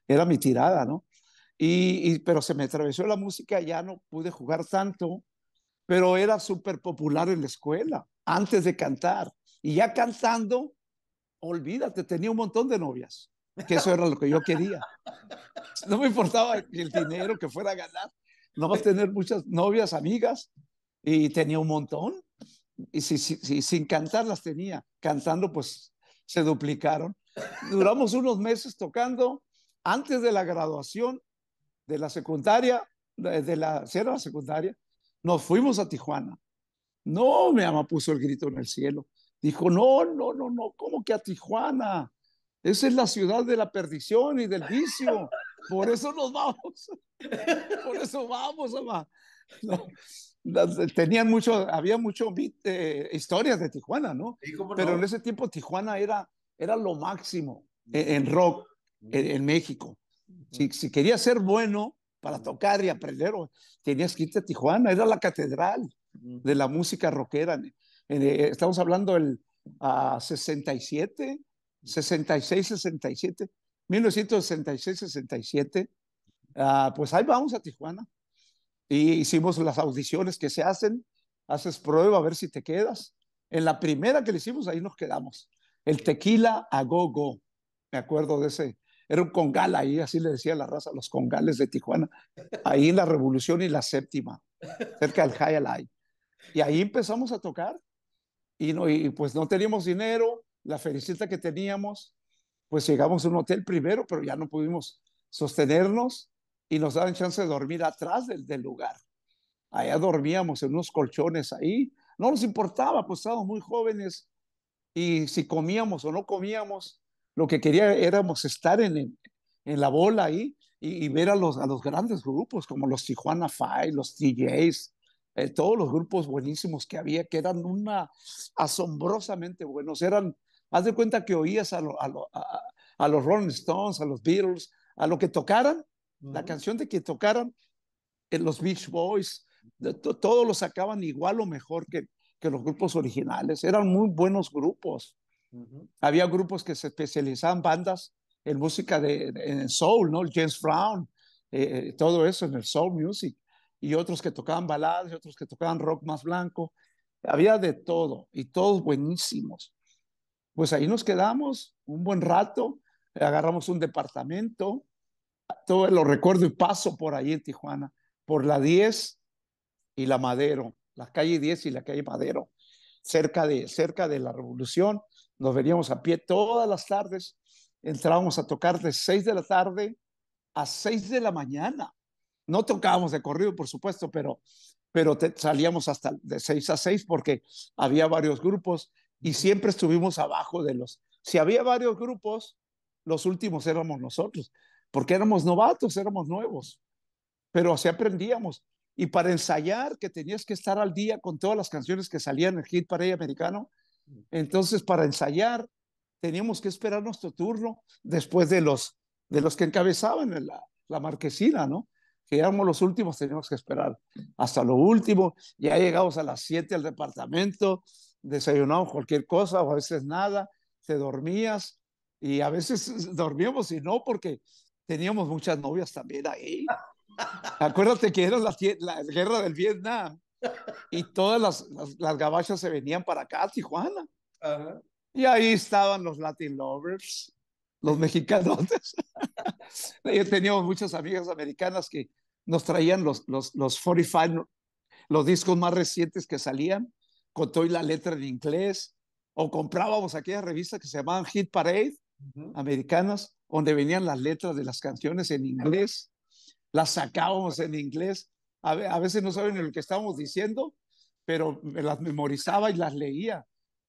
Era mi tirada, ¿no? Y, pero se me atravesó la música, ya no pude jugar tanto, pero era súper popular en la escuela, antes de cantar. Y ya cantando, olvídate, tenía un montón de novias, que eso era lo que yo quería. No me importaba el dinero que fuera a ganar, a tener muchas novias, amigas, y tenía un montón. Y si, si, sin cantar las tenía, cantando pues se duplicaron. Duramos unos meses tocando. Antes de la graduación de la secundaria, de la sierra secundaria, nos fuimos a Tijuana. No, mi mamá puso el grito en el cielo. Dijo, no, no, no, no, ¿cómo que a Tijuana? Esa es la ciudad de la perdición y del vicio. Por eso nos vamos. Por eso vamos, mamá. tenían mucho, había mucho eh, historias de Tijuana, ¿no? Pero en ese tiempo Tijuana era, era lo máximo eh, en, rock mm. en México. Si, quería querías ser bueno para tocar y aprender, tenías que irte a Tijuana, era la catedral de la música rockera. Eh, estamos hablando del 67, 66, 67, 1966, 67. pues ahí vamos a Tijuana. Y hicimos las audiciones que se hacen, haces prueba a ver si te quedas. En la primera que le hicimos, ahí nos quedamos. El tequila a go-go. Me acuerdo de ese, era un congal ahí, así le decía la raza, los congales de Tijuana, ahí en la Revolución y la Séptima, cerca del High Y ahí empezamos a tocar y, no, y pues no teníamos dinero, la felicita que teníamos, pues llegamos a un hotel primero, pero ya no pudimos sostenernos y nos daban chance de dormir atrás del, del lugar. Allá dormíamos en unos colchones ahí, no nos importaba, pues estábamos muy jóvenes y si comíamos o no comíamos, lo que quería éramos estar en, en, la bola ahí y, ver a los, a los grandes grupos como los Tijuana Five, los Tjs eh, todos los grupos buenísimos que había, que eran una asombrosamente buenos. Eran, haz de cuenta que oías a, los Rolling Stones, a los Beatles, a lo que tocaran, la canción de que tocaran, eh, los Beach Boys, todos lo sacaban igual o mejor que, que los grupos originales. Eran muy buenos grupos. Había grupos que se especializaban bandas en música de, en soul, ¿no? James Brown, eh, eh, todo eso en el soul music. Y otros que tocaban baladas otros que tocaban rock más blanco. Había de todo y todos buenísimos. Pues ahí nos quedamos un buen rato, agarramos un departamento, todo lo recuerdo y paso por ahí en Tijuana, por la 10 y la Madero, la calle 10 y la calle Madero, cerca de, cerca de la Revolución, nos veníamos a pie todas las tardes, entrábamos a tocar de 6 de la tarde a 6 de la mañana. No tocábamos de corrido, por supuesto, pero, pero salíamos hasta de 6 a 6 porque había varios grupos y siempre estuvimos abajo de los... Si había varios grupos, los últimos éramos nosotros, porque éramos novatos, éramos nuevos, pero así aprendíamos. Y para ensayar, que tenías que estar al día con todas las canciones que salían en el hit para el americano, entonces, para ensayar, teníamos que esperar nuestro turno después de los, de los que encabezaban la, la marquesina, ¿no? Que éramos los últimos, teníamos que esperar hasta lo último. Ya llegamos a las 7 al departamento, desayunamos cualquier cosa o a veces nada, te dormías y a veces dormíamos y no porque teníamos muchas novias también ahí. Acuérdate que era la guerra del Vietnam y todas las, las, gabachas se venían para acá, Tijuana. Y ahí estaban los Latin Lovers, los mexicanos. Eh, teníamos muchas amigas americanas que nos traían los, los, los 45, los discos más recientes que salían, con toda la letra en inglés, o comprábamos aquellas revistas que se llamaban Hit Parade, americanas, donde venían las letras de las canciones en inglés, las sacábamos en inglés a, veces no saben lo que estábamos diciendo, pero me las memorizaba y las leía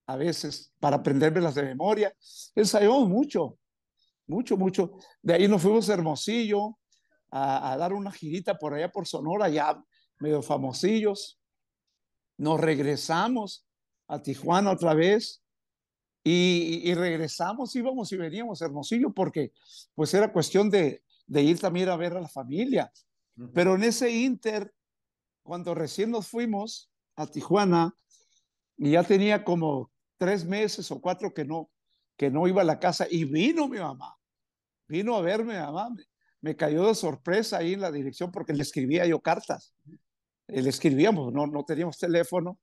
a veces para aprendérmelas de memoria. Ensayamos mucho, mucho, mucho. De ahí nos fuimos a Hermosillo a, dar una girita por allá por Sonora, ya medio famosillos. Nos regresamos a Tijuana otra vez y, y, regresamos, íbamos y veníamos Hermosillo porque pues era cuestión de, de ir también a ver a la familia. Pero en ese inter, cuando recién nos fuimos a Tijuana, y ya tenía como tres meses o cuatro que no, que no iba a la casa, y vino mi mamá, vino a verme, mamá, me, cayó de sorpresa ahí en la dirección porque le escribía yo cartas, eh, le escribíamos, no, no teníamos teléfono,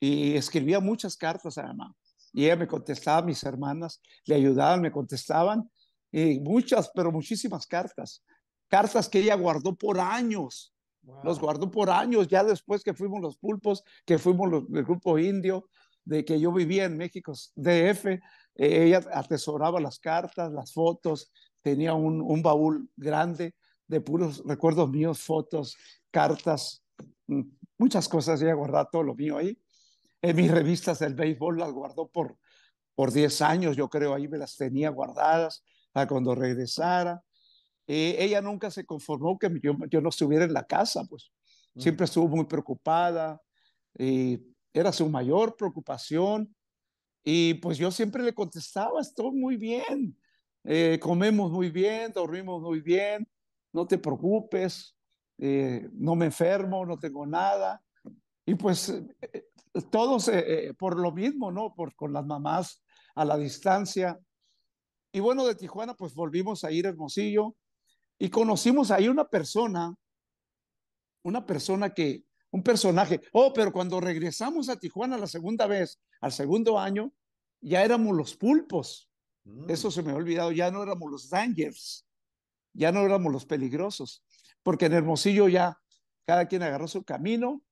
y escribía muchas cartas a mi mamá, y ella me contestaba, mis hermanas le ayudaban, me contestaban, y muchas, pero muchísimas cartas cartas que ella guardó por años. Los guardó por años, ya después que fuimos los pulpos, que fuimos los, el grupo indio, de que yo vivía en México, DF, e, ella atesoraba las cartas, las fotos, tenía un, baúl grande de puros recuerdos míos, fotos, cartas, mm, muchas cosas, ella guardaba todo lo mío ahí. En mis revistas del béisbol las guardó por, por 10 años, yo creo, ahí me las tenía guardadas para cuando regresara. Eh, ella nunca se conformó que yo, no estuviera en la casa, pues siempre estuvo muy preocupada, y eh, era su mayor preocupación y pues yo siempre le contestaba, estoy muy bien, eh, comemos muy bien, dormimos muy bien, no te preocupes, no me enfermo, no tengo nada. Y pues todos por lo mismo, ¿no? Por, con las mamás a la distancia. Y bueno, de Tijuana pues volvimos a ir a Hermosillo y conocimos ahí una persona, una persona que, un personaje. Oh, pero cuando regresamos a Tijuana la segunda vez, al segundo año, ya éramos los pulpos. Mm. Eso se me ha olvidado, ya no éramos los dangers, ya no éramos los peligrosos, porque en Hermosillo ya cada quien agarró su camino.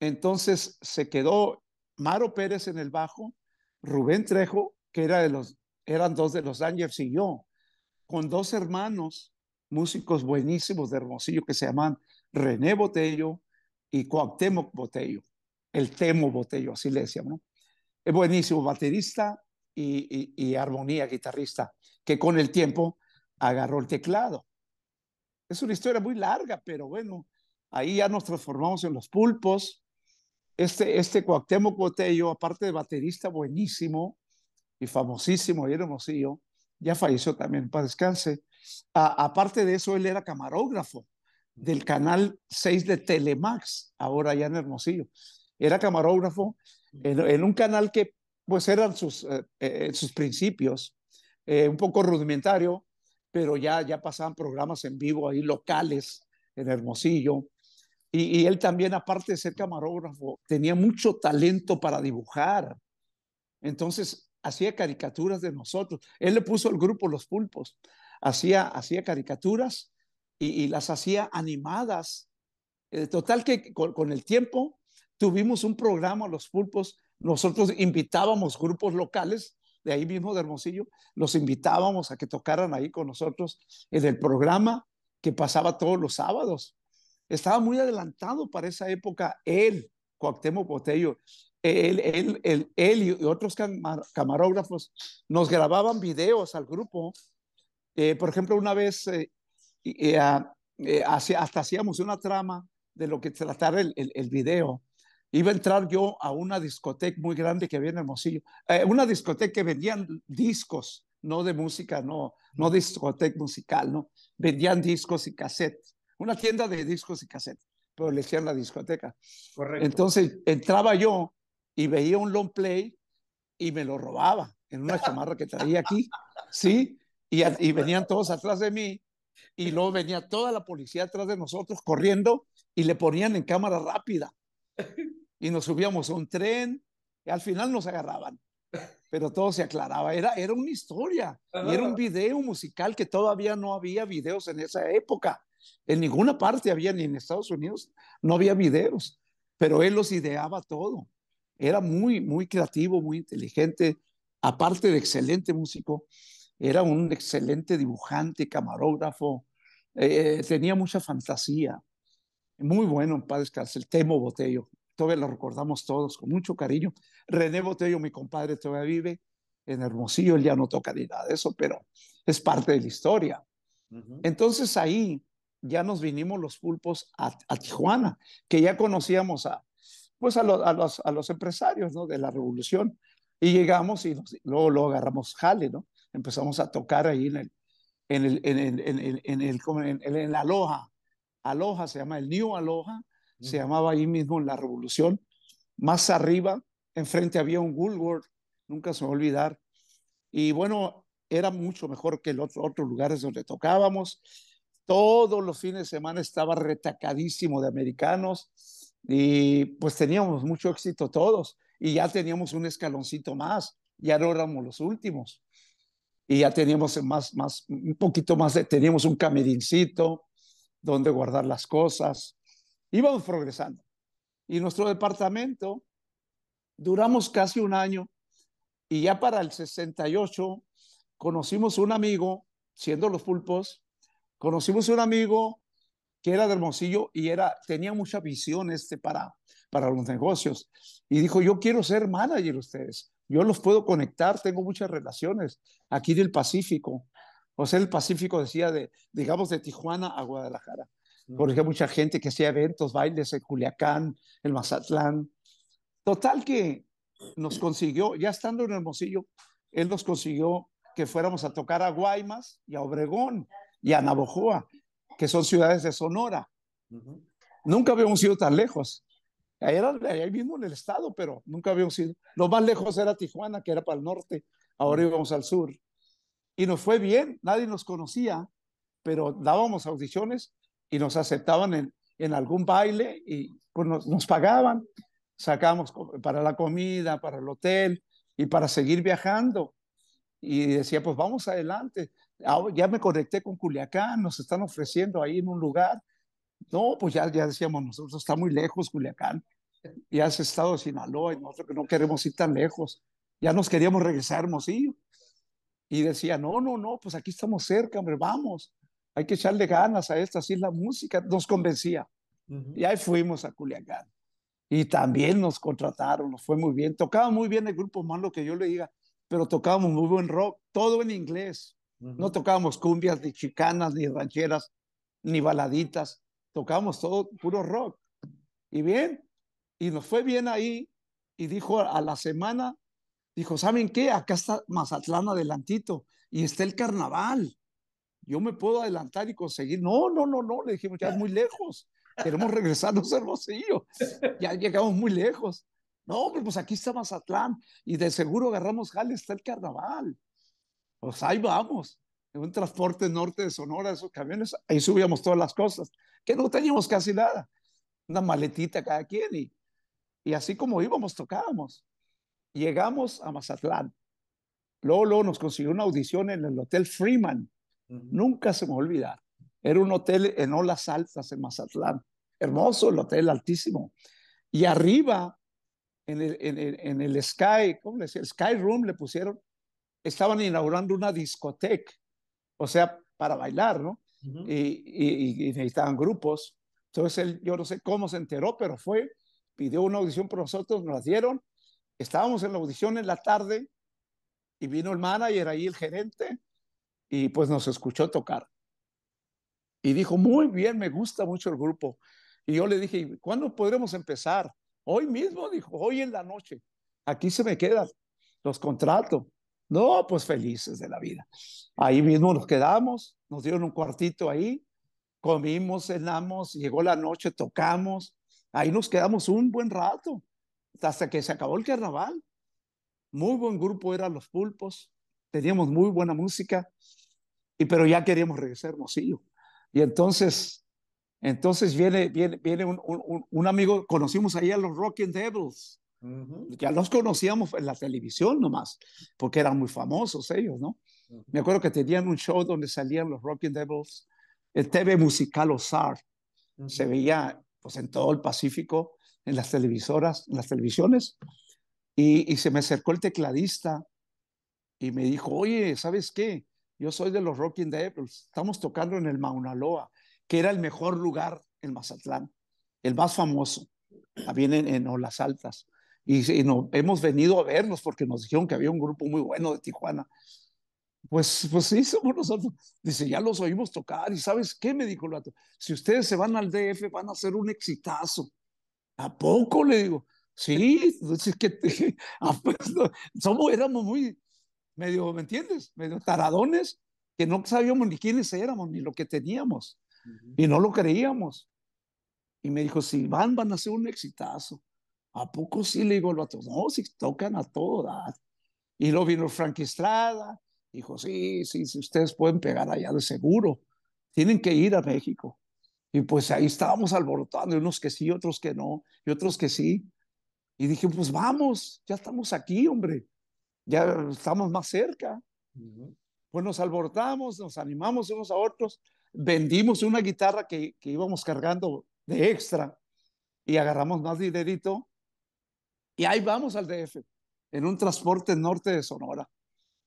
Entonces se quedó Maro Pérez en el bajo, Rubén Trejo, que era de los, eran dos de los dangers y yo, con dos hermanos músicos buenísimos de Hermosillo que se llaman René Botello y Cuauhtémoc Botello, el Temo Botello, así le decíamos, ¿no? Es buenísimo, baterista y, armonía, guitarrista, que con el tiempo agarró el teclado. Es una historia muy larga, pero bueno, ahí ya nos transformamos en los pulpos. Este, este Cuauhtémoc Botello, aparte de baterista buenísimo y famosísimo y hermosillo, ya falleció también, para descanse, aparte de eso, él era camarógrafo del canal 6 de Telemax, ahora ya en Hermosillo. Era camarógrafo en, un canal que pues eran sus, eh, eh, sus principios, eh, un poco rudimentario, pero ya, ya pasaban programas en vivo ahí locales en Hermosillo. Y, y él también, aparte de ser camarógrafo, tenía mucho talento para dibujar. Entonces, hacía caricaturas de nosotros. Él le puso el grupo Los Pulpos hacía, hacía caricaturas y, las hacía animadas. Eh, total que con, el tiempo tuvimos un programa, los pulpos, nosotros invitábamos grupos locales de ahí mismo de Hermosillo, los invitábamos a que tocaran ahí con nosotros en el programa que pasaba todos los sábados. Estaba muy adelantado para esa época él, Cuauhtémoc Botello, él, él, él, él, y otros camarógrafos nos grababan videos al grupo eh, por ejemplo, una vez eh, eh, hasta hacíamos una trama de lo que tratara el, video. Iba a entrar yo a una discoteca muy grande que había en Hermosillo, una discoteca que vendían discos, no de música, no, no discoteca musical, no, vendían discos y cassettes, una tienda de discos y cassettes, pero le decían la discoteca. Correcto. Entonces entraba yo y veía un long play y me lo robaba en una chamarra que traía aquí, ¿sí? y, venían todos atrás de mí y luego venía toda la policía atrás de nosotros corriendo y le ponían en cámara rápida. Y nos subíamos a un tren y al final nos agarraban. Pero todo se aclaraba, era, era una historia era un video musical que todavía no había videos en esa época. En ninguna parte había, ni en Estados Unidos, no había videos, pero él los ideaba todo. Era muy, muy creativo, muy inteligente, aparte de excelente músico. Era un excelente dibujante, camarógrafo, eh, tenía mucha fantasía. Muy bueno, en paz el Temo Botello. Todavía lo recordamos todos con mucho cariño. René Botello, mi compadre, todavía vive en Hermosillo, él ya no toca ni nada de eso, pero es parte de la historia. Entonces ahí ya nos vinimos los pulpos a, Tijuana, que ya conocíamos a, pues a, los, a los empresarios ¿no? de la revolución. Y llegamos y luego, lo agarramos jale, ¿no? empezamos a tocar ahí en el, en el, en el, en en el, en Aloha. Aloha se llama el New Aloha, se llamaba ahí mismo en la Revolución. Más arriba, enfrente había un Woolworth, nunca se va a olvidar. Y bueno, era mucho mejor que los otro, otros lugares donde tocábamos. Todos los fines de semana estaba retacadísimo de americanos y pues teníamos mucho éxito todos y ya teníamos un escaloncito más, ya no éramos los últimos y ya teníamos más, más, un poquito más, teníamos un camerincito donde guardar las cosas. Íbamos progresando. Y nuestro departamento, duramos casi un año y ya para el 68 conocimos un amigo, siendo los pulpos, conocimos un amigo que era de Hermosillo y era, tenía mucha visión este para, para los negocios. Y dijo, yo quiero ser manager ustedes. Yo los puedo conectar, tengo muchas relaciones aquí del Pacífico. O sea, el Pacífico decía, de, digamos, de Tijuana a Guadalajara. Porque mucha gente que hacía eventos, bailes en Culiacán, en Mazatlán. Total que nos consiguió, ya estando en Hermosillo, él nos consiguió que fuéramos a tocar a Guaymas y a Obregón y a Navojoa, que son ciudades de Sonora. Nunca habíamos ido tan lejos era ahí mismo en el estado, pero nunca habíamos ido. Lo más lejos era Tijuana, que era para el norte, ahora íbamos al sur. Y nos fue bien, nadie nos conocía, pero dábamos audiciones y nos aceptaban en, algún baile y pues nos, pagaban. Sacábamos para la comida, para el hotel y para seguir viajando. Y decía, pues vamos adelante. Ah, ya me conecté con Culiacán, nos están ofreciendo ahí en un lugar. No, pues ya, ya decíamos, nosotros está muy lejos Culiacán, y has estado sin Sinaloa y nosotros que no queremos ir tan lejos. Ya nos queríamos regresar Y decía, no, no, no, pues aquí estamos cerca, hombre, vamos. Hay que echarle ganas a esta, así la música. Nos convencía. Y ahí fuimos a Culiacán. Y también nos contrataron, nos fue muy bien. Tocaba muy bien el grupo, más lo que yo le diga, pero tocábamos muy buen rock, todo en inglés. No tocábamos cumbias, ni chicanas, ni rancheras, ni baladitas. Tocábamos todo puro rock. Y bien, y nos fue bien ahí y dijo a la semana, dijo, ¿saben qué? Acá está Mazatlán adelantito y está el carnaval. Yo me puedo adelantar y conseguir. No, no, no, no, le dijimos, ya es muy lejos. Queremos regresar a Hermosillo. Ya llegamos muy lejos. No, pues aquí está Mazatlán y de seguro agarramos jale, está el carnaval. Pues ahí vamos. En un transporte norte de Sonora, esos camiones, ahí subíamos todas las cosas, que no teníamos casi nada. Una maletita cada quien y y así como íbamos, tocábamos. Llegamos a Mazatlán. Luego, luego nos consiguió una audición en el Hotel Freeman. Nunca se me olvidará Era un hotel en olas altas en Mazatlán. Hermoso el hotel, altísimo. Y arriba, en el, en el, en el Sky, ¿cómo le decía? El Sky Room le pusieron. Estaban inaugurando una discoteca. O sea, para bailar, ¿no? y, y, y necesitaban grupos. Entonces él, yo no sé cómo se enteró, pero fue pidió una audición por nosotros, nos la dieron. Estábamos en la audición en la tarde y vino el manager ahí, el gerente, y pues nos escuchó tocar. Y dijo, muy bien, me gusta mucho el grupo. Y yo le dije, ¿cuándo podremos empezar? Hoy mismo, dijo, hoy en la noche. Aquí se me quedan los contratos. No, pues felices de la vida. Ahí mismo nos quedamos, nos dieron un cuartito ahí, comimos, cenamos, llegó la noche, tocamos, Ahí nos quedamos un buen rato, hasta que se acabó el carnaval. Muy buen grupo eran los pulpos, teníamos muy buena música, y, pero ya queríamos regresar a Y entonces, entonces viene, viene, un, amigo, conocimos ahí a los Rocking Devils, ya los conocíamos en la televisión nomás, porque eran muy famosos ellos, ¿no? Me acuerdo que tenían un show donde salían los Rocking Devils, el TV musical Osar se veía pues en todo el Pacífico, en las televisoras, en las televisiones, y, se me acercó el tecladista y me dijo, oye, ¿sabes qué? Yo soy de los Rocking Devils, estamos tocando en el Maunaloa, que era el mejor lugar en Mazatlán, el más famoso, también en, en Olas Altas. Y, y no, hemos venido a vernos porque nos dijeron que había un grupo muy bueno de Tijuana. Pues, pues sí, somos nosotros. Dice, ya los oímos tocar. ¿Y sabes qué? Me dijo el vato. Si ustedes se van al DF, van a ser un exitazo. ¿A poco? Le digo. Sí, pues es que ah, pues somos, éramos muy, medio, ¿me entiendes? Medio taradones, que no sabíamos ni quiénes éramos, ni lo que teníamos. Y no lo creíamos. Y me dijo, si van, van a ser un exitazo. ¿A poco sí? Le digo el vato, no, si tocan a todas. Y luego vino Frank Estrada, Dijo, sí, sí, sí, ustedes pueden pegar allá de seguro, tienen que ir a México. Y pues ahí estábamos alborotando, unos que sí, otros que no, y otros que sí. Y dije, pues vamos, ya estamos aquí, hombre, ya estamos más cerca. Pues nos alborotamos, nos animamos unos a otros, vendimos una guitarra que, que íbamos cargando de extra y agarramos más dinerito y ahí vamos al DF, en un transporte norte de Sonora,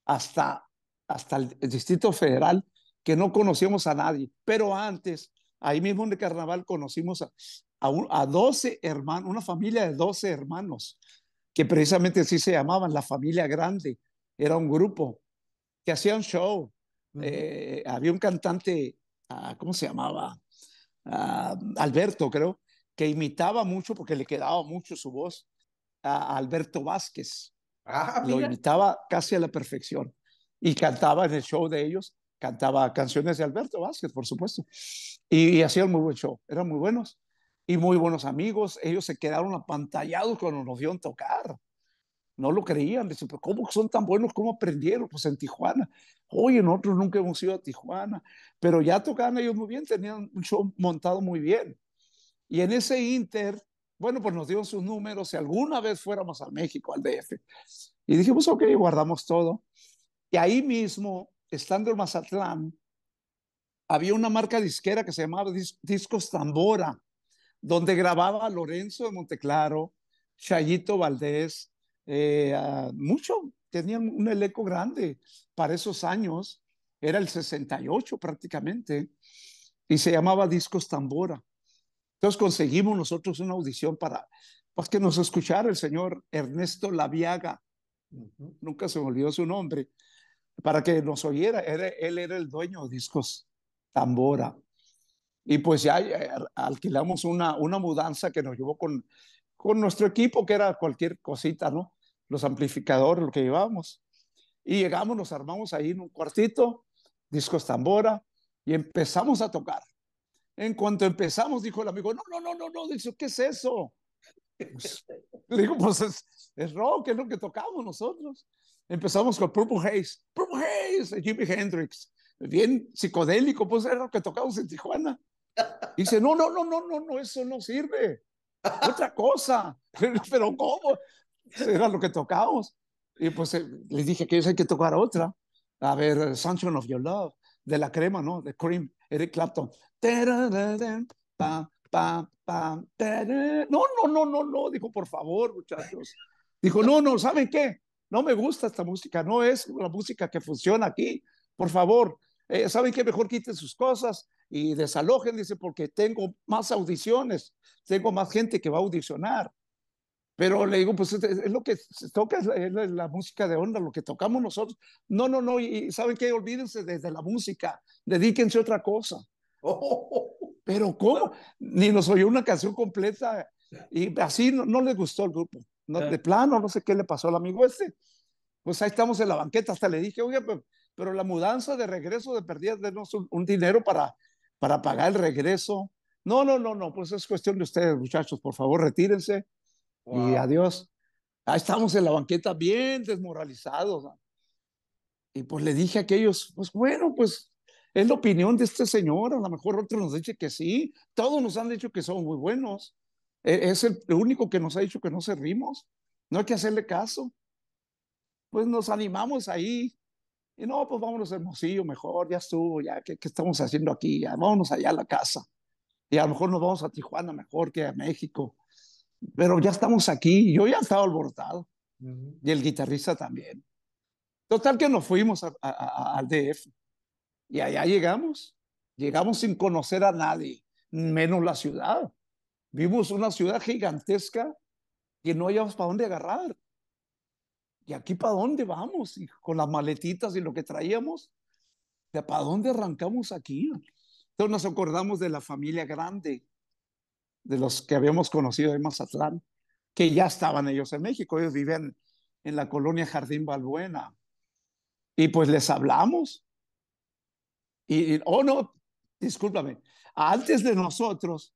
hasta hasta el, Distrito Federal, que no conocíamos a nadie. Pero antes, ahí mismo en el carnaval conocimos a, a, 12 hermanos, una familia de 12 hermanos, que precisamente así se llamaban, la familia grande. Era un grupo que hacía un show. Eh, había un cantante, ah, ¿cómo se llamaba? Ah, Alberto, creo, que imitaba mucho porque le quedaba mucho su voz a Alberto Vázquez. Ah, Lo imitaba casi a la perfección y cantaba en el show de ellos, cantaba canciones de Alberto Vázquez, por supuesto, y, hacían muy buen show, eran muy buenos y muy buenos amigos, ellos se quedaron apantallados cuando nos vieron tocar. No lo creían, dice pero ¿cómo son tan buenos? ¿Cómo aprendieron? Pues en Tijuana. Oye, nosotros nunca hemos ido a Tijuana, pero ya tocaban ellos muy bien, tenían un show montado muy bien. Y en ese Inter, bueno, pues nos dieron sus números si alguna vez fuéramos a México, al DF. Y dijimos, ok, guardamos todo. Y ahí mismo, estando en Mazatlán, había una marca disquera que se llamaba Discos Tambora, donde grababa Lorenzo de Monteclaro, Chayito Valdés, eh, mucho, tenían un elenco grande para esos años, era el 68 prácticamente, y se llamaba Discos Tambora. Entonces conseguimos nosotros una audición para, para pues, que nos escuchara el señor Ernesto Laviaga, nunca se me olvidó su nombre, para que nos oyera. él era el dueño de discos Tambora. Y pues ya alquilamos una, una mudanza que nos llevó con, con nuestro equipo, que era cualquier cosita, ¿no? Los amplificadores, lo que llevábamos. Y llegamos, nos armamos ahí en un cuartito, discos Tambora, y empezamos a tocar. En cuanto empezamos, dijo el amigo, no, no, no, no, no, dice, ¿qué es eso? Pues, le digo, pues es, es rock, es lo que tocamos nosotros. Empezamos con Purple Haze, Purple Haze, Jimi Hendrix, bien psicodélico, pues era lo que tocábamos en Tijuana. dice, no, no, no, no, no, no, eso no sirve. Otra cosa. Pero ¿cómo? Era lo que tocábamos Y pues eh, les dije que hay que tocar otra. A ver, eh, Sunshine of Your Love, de la crema, ¿no? De Cream, Eric Clapton. No, no, no, no, no, dijo, por favor, muchachos. Dijo, no, no, ¿saben qué? no me gusta esta música, no es la música que funciona aquí, por favor, eh, ¿saben qué? Mejor quiten sus cosas y desalojen, dice, porque tengo más audiciones, tengo más gente que va a audicionar. Pero le digo, pues es, lo que toca, es la, música de onda, lo que tocamos nosotros. No, no, no, y ¿saben qué? Olvídense de, la música, dedíquense a otra cosa. pero ¿cómo? Ni nos oyó una canción completa y así no, no les gustó el grupo. No, de plano, no sé qué le pasó al amigo este. Pues ahí estamos en la banqueta, hasta le dije, oye, pero, la mudanza de regreso de perdida denos un, dinero para, para pagar el regreso. No, no, no, no, pues es cuestión de ustedes, muchachos, por favor, retírense y adiós. Ahí estamos en la banqueta bien desmoralizados. Y pues le dije a aquellos, pues bueno, pues es la opinión de este señor, a lo mejor otro nos dice que sí, todos nos han dicho que son muy buenos. E-, es el único que nos ha dicho que no servimos. No hay que hacerle caso. Pues nos animamos ahí. Y no, pues vámonos a Hermosillo mejor, ya estuvo, ya, ¿qué, estamos haciendo aquí? vámonos allá a la casa. Y a lo mejor nos vamos a Tijuana mejor que a México. Pero ya estamos aquí. Yo ya estaba alborotado. Y el guitarrista también. Total que nos fuimos al DF. Y allá llegamos. Llegamos sin conocer a nadie, menos la ciudad. Vivimos una ciudad gigantesca que no hayamos para dónde agarrar. ¿Y aquí para dónde vamos? Y con las maletitas y lo que traíamos, para dónde arrancamos aquí? Entonces nos acordamos de la familia grande, de los que habíamos conocido en Mazatlán, que ya estaban ellos en México, ellos vivían en la colonia Jardín Balbuena. Y pues les hablamos. Y, y oh no, discúlpame, antes de nosotros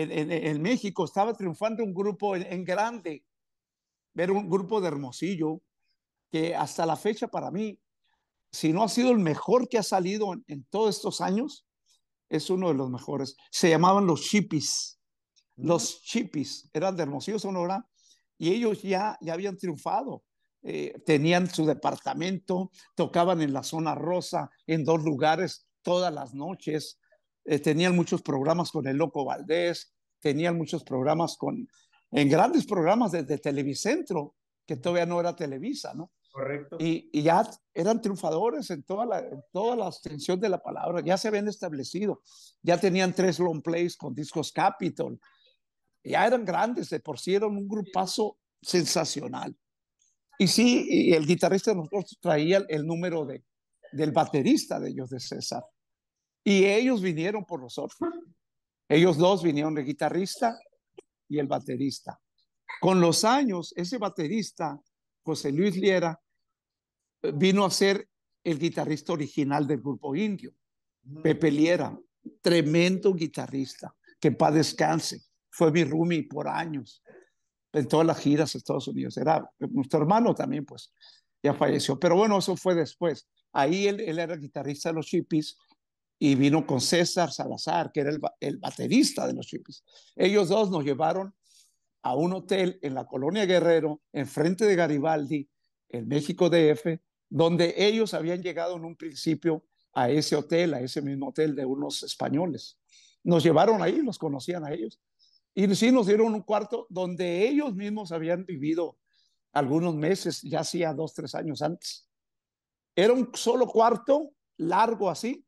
en, México, estaba triunfando un grupo en, grande, ver un grupo de Hermosillo, que hasta la fecha para mí, si no ha sido el mejor que ha salido en, todos estos años, es uno de los mejores. Se llamaban los Chipis. Los mm. Chipis eran de Hermosillo, Sonora, y ellos ya, ya habían triunfado. Eh, tenían su departamento, tocaban en la zona rosa, en dos lugares todas las noches. Eh, tenían muchos programas con el Loco Valdés, tenían muchos programas con, en grandes programas desde de Televicentro, que todavía no era Televisa, ¿no? Correcto. Y, ya eran triunfadores en toda, la, toda la extensión de la palabra, ya se habían establecido, ya tenían tres long plays con discos Capitol, ya eran grandes, de por sí eran un grupazo sensacional. Y sí, el guitarrista de nosotros traía el, el número de, del baterista de ellos, de César. Y ellos vinieron por nosotros. Ellos dos vinieron, el guitarrista y el baterista. Con los años, ese baterista, José Luis Liera, vino a ser el guitarrista original del grupo indio, Pepe Liera, tremendo guitarrista, que paz descanse, fue mi roomie por años, en todas las giras de Estados Unidos, era nuestro hermano también, pues, ya falleció, pero bueno, eso fue después, ahí él, él era guitarrista de los Chippies y vino con César Salazar, que era el, baterista de los Chipis. Ellos dos nos llevaron a un hotel en la colonia Guerrero, enfrente de Garibaldi, en México DF, donde ellos habían llegado en un principio a ese hotel, a ese mismo hotel de unos españoles. Nos llevaron ahí, los conocían a ellos. Y sí nos dieron un cuarto donde ellos mismos habían vivido algunos meses, ya hacía dos, tres años antes. Era un solo cuarto largo así,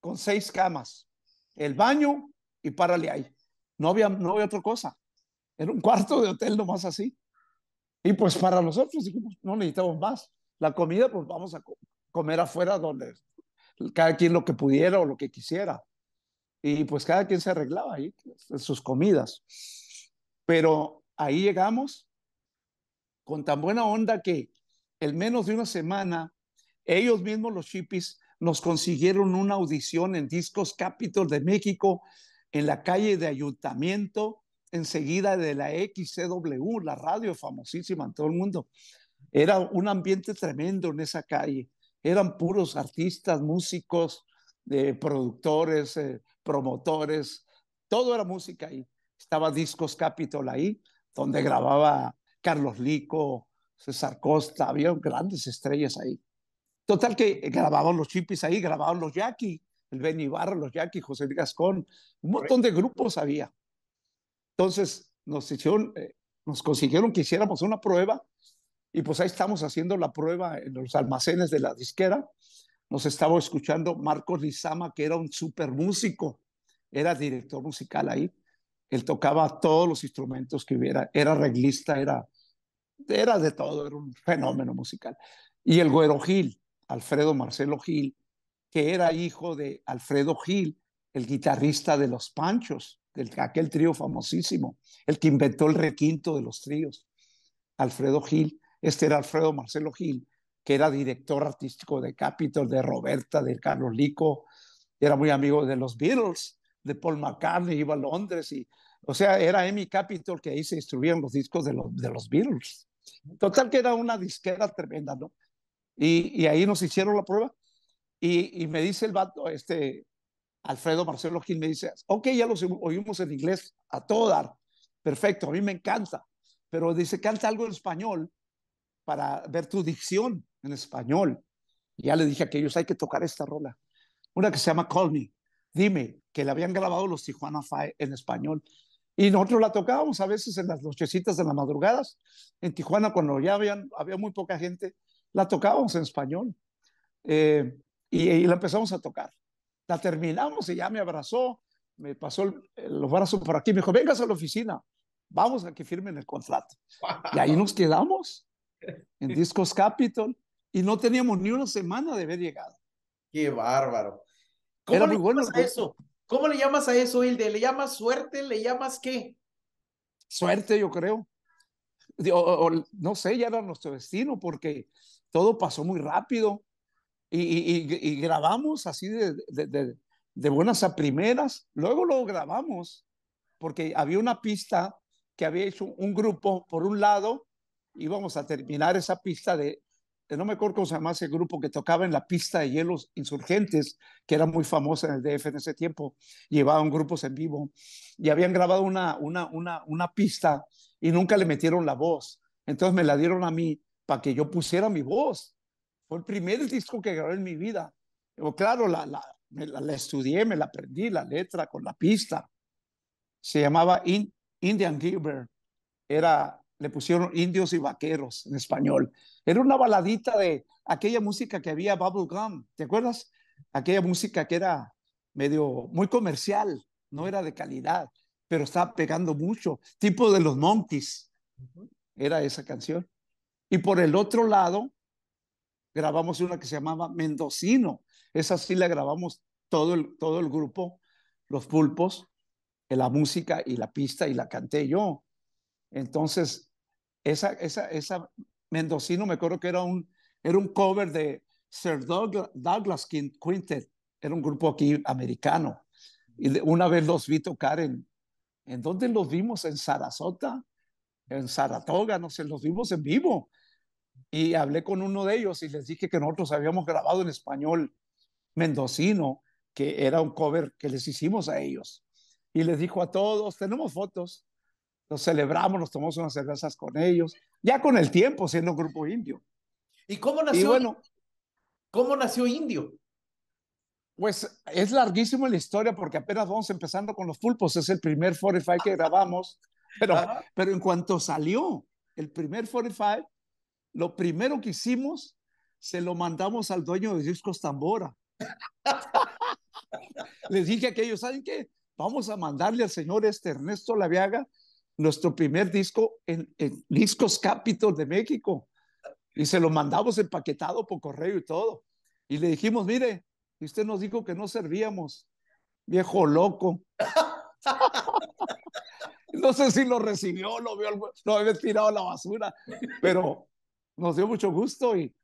con seis camas, el baño y párale ahí. No había, no había otra cosa. Era un cuarto de hotel nomás así. Y pues para nosotros dijimos, no necesitamos más. La comida, pues vamos a comer afuera donde cada quien lo que pudiera o lo que quisiera. Y pues cada quien se arreglaba ahí pues, sus comidas. Pero ahí llegamos con tan buena onda que en menos de una semana, ellos mismos, los chipis, nos consiguieron una audición en Discos Capitol de México, en la calle de Ayuntamiento, enseguida de la XCW, la radio famosísima en todo el mundo. Era un ambiente tremendo en esa calle. Eran puros artistas, músicos, eh, productores, eh, promotores, todo era música ahí. Estaba Discos Capitol ahí, donde grababa Carlos Lico, César Costa, había grandes estrellas ahí. Total que eh, grababan los Chipis ahí, grababan los Jackie, el Benny Barra, los Jackie, José Gascón, un montón de grupos había. Entonces nos hicieron, eh, nos consiguieron que hiciéramos una prueba y pues ahí estamos haciendo la prueba en los almacenes de la disquera. Nos estaba escuchando Marcos Lizama, que era un súper músico, era director musical ahí. Él tocaba todos los instrumentos que hubiera, era reglista, era, era de todo, era un fenómeno musical. Y el Güero Gil, Alfredo Marcelo Gil, que era hijo de Alfredo Gil, el guitarrista de Los Panchos, de aquel trío famosísimo, el que inventó el requinto de los tríos. Alfredo Gil, este era Alfredo Marcelo Gil, que era director artístico de Capitol, de Roberta, de Carlos Lico, era muy amigo de los Beatles, de Paul McCartney, iba a Londres y, o sea, era Emmy Capitol que ahí se distribuían los discos de los, de los Beatles. Total que era una disquera tremenda, ¿no? Y, ahí nos hicieron la prueba. Y, me dice el vato, este Alfredo Marcelo Gil, me dice, ok, ya los oímos en inglés a todo dar. Perfecto, a mí me encanta. Pero dice, canta algo en español para ver tu dicción en español. Y ya le dije a aquellos, hay que tocar esta rola. Una que se llama Call Me. Dime, que la habían grabado los Tijuana Fae en español. Y nosotros la tocábamos a veces en las nochecitas de las madrugadas. En Tijuana, cuando ya habían, había muy poca gente, la tocábamos en español eh, y, la empezamos a tocar. La terminamos y ya me abrazó, me pasó los brazos por aquí, me dijo, vengas a la oficina, vamos a que firmen el contrato. Y ahí nos quedamos en Discos Capitol y no teníamos ni una semana de haber llegado. Qué bárbaro. ¿Cómo le llamas a eso? ¿Cómo le llamas a eso, Hilde? ¿Le llamas suerte? ¿Le llamas qué? Suerte, yo creo. no sé, ya era nuestro destino, porque todo pasó muy rápido y, grabamos así de, buenas a primeras. Luego lo grabamos porque había una pista que había hecho un grupo por un lado. Íbamos a terminar esa pista de, no me acuerdo cómo se llamaba ese grupo que tocaba en la pista de hielos insurgentes, que era muy famosa en el DF en ese tiempo. Llevaban grupos en vivo y habían grabado una pista y nunca le metieron la voz. Entonces me la dieron a mí para que yo pusiera mi voz. Fue el primer disco que grabé en mi vida. claro, la, la, la, estudié, me la aprendí, la letra con la pista. Se llamaba Indian Giver. Era, le pusieron indios y vaqueros en español. Era una baladita de aquella música que había Bubblegum, ¿te acuerdas? Aquella música que era medio, muy comercial, no era de calidad, pero estaba pegando mucho, tipo de los Monkeys. Era esa canción. Y por el otro lado, grabamos una que se llamaba Mendocino. Esa sí la grabamos todo el, todo el grupo, los pulpos, eh, la música y la pista y la canté yo. Entonces, esa, esa, esa Mendocino, me acuerdo que era un, era un cover de Sir Douglas, Douglas Quintet, era un grupo aquí americano. Y una vez los vi tocar en, ¿en dónde los vimos? En Sarasota en Saratoga, no sé, los vimos en vivo. Y hablé con uno de ellos y les dije que nosotros habíamos grabado en español mendocino, que era un cover que les hicimos a ellos. Y les dijo a todos, tenemos fotos, los celebramos, nos tomamos unas cervezas con ellos, ya con el tiempo siendo un grupo indio. ¿Y cómo nació? bueno, ¿Cómo nació Indio? Pues es larguísima la historia porque apenas vamos empezando con los pulpos. Es el primer Fortify que grabamos pero, en cuanto salió el primer 45, lo primero que hicimos, se lo mandamos al dueño de Discos Tambora. Les dije a aquellos, ¿saben qué? Vamos a mandarle al señor este Ernesto Laviaga nuestro primer disco en, Discos Capitol de México. Y se lo mandamos empaquetado por correo y todo. Y le dijimos, mire, usted nos dijo que no servíamos, viejo loco. No sé si lo recibió, lo vio, lo había tirado a la basura, pero nos dio mucho gusto y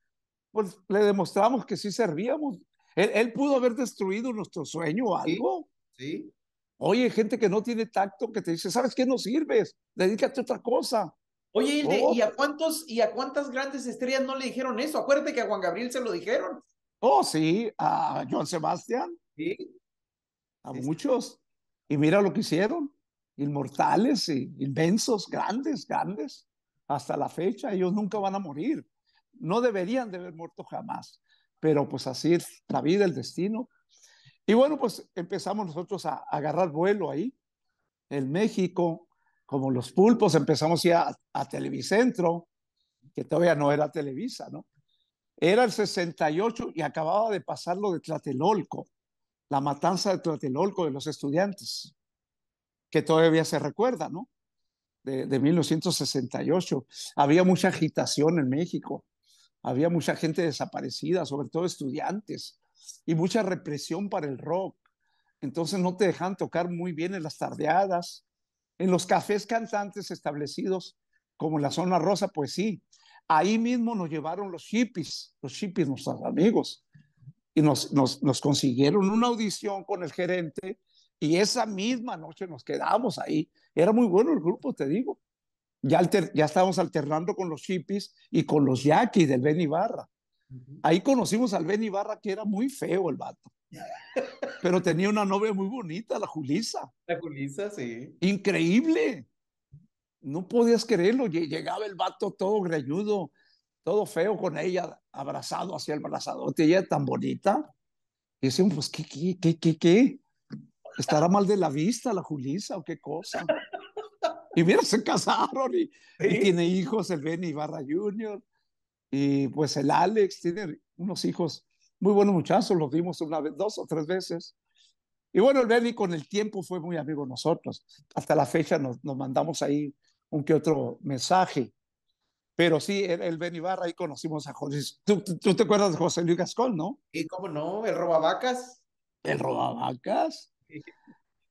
pues le demostramos que sí servíamos. Él, pudo haber destruido nuestro sueño o algo. Sí. Oye, gente que no tiene tacto que te dice, ¿sabes qué no sirves? Dedícate a otra cosa. Oye, oh. ¿y a cuántos y a cuántas grandes estrellas no le dijeron eso? Acuérdate que a Juan Gabriel se lo dijeron. Oh, sí, a Juan Sebastián. Sí. A muchos. Y mira lo que hicieron inmortales, inmensos, grandes, grandes, hasta la fecha, ellos nunca van a morir. No deberían de haber muerto jamás, pero pues así es la vida, el destino. Y bueno, pues empezamos nosotros a, agarrar vuelo ahí, en México, como los pulpos, empezamos ya a, a Televicentro, que todavía no era Televisa, ¿no? Era el 68 y acababa de pasar lo de Tlatelolco, la matanza de Tlatelolco de los estudiantes que todavía se recuerda, ¿no? De, 1968. Había mucha agitación en México, había mucha gente desaparecida, sobre todo estudiantes, y mucha represión para el rock. Entonces no te dejan tocar muy bien en las tardeadas, en los cafés cantantes establecidos, como la zona rosa, pues sí. Ahí mismo nos llevaron los hippies, los hippies, nuestros amigos, y nos, nos consiguieron una audición con el gerente y esa misma noche nos quedamos ahí. Era muy bueno el grupo, te digo. Ya, ya estábamos alternando con los chippies y con los yaquis del Ben Ibarra. Ahí conocimos al Ben Ibarra, que era muy feo el vato. Pero tenía una novia muy bonita, la Julisa. La Julisa, sí. Increíble. No podías creerlo. Llegaba el vato todo greñudo, todo feo con ella, abrazado hacia el brazadote. Ella tan bonita. Y pues, ¿qué, qué, qué, qué? ¿Estará mal de la vista la Julisa o qué cosa? Y mira, se casaron y, tiene hijos el Benny Barra Jr. Y pues el Alex tiene unos hijos muy buenos muchachos, los vimos una vez, dos o tres veces. Y bueno, el Benny con el tiempo fue muy amigo de nosotros. Hasta la fecha nos, mandamos ahí un que otro mensaje. Pero sí, el, el Benny Barra, ahí conocimos a José. ¿Tú, te acuerdas de José Luis Gascón, no? Y cómo no, el Robavacas. El Robavacas.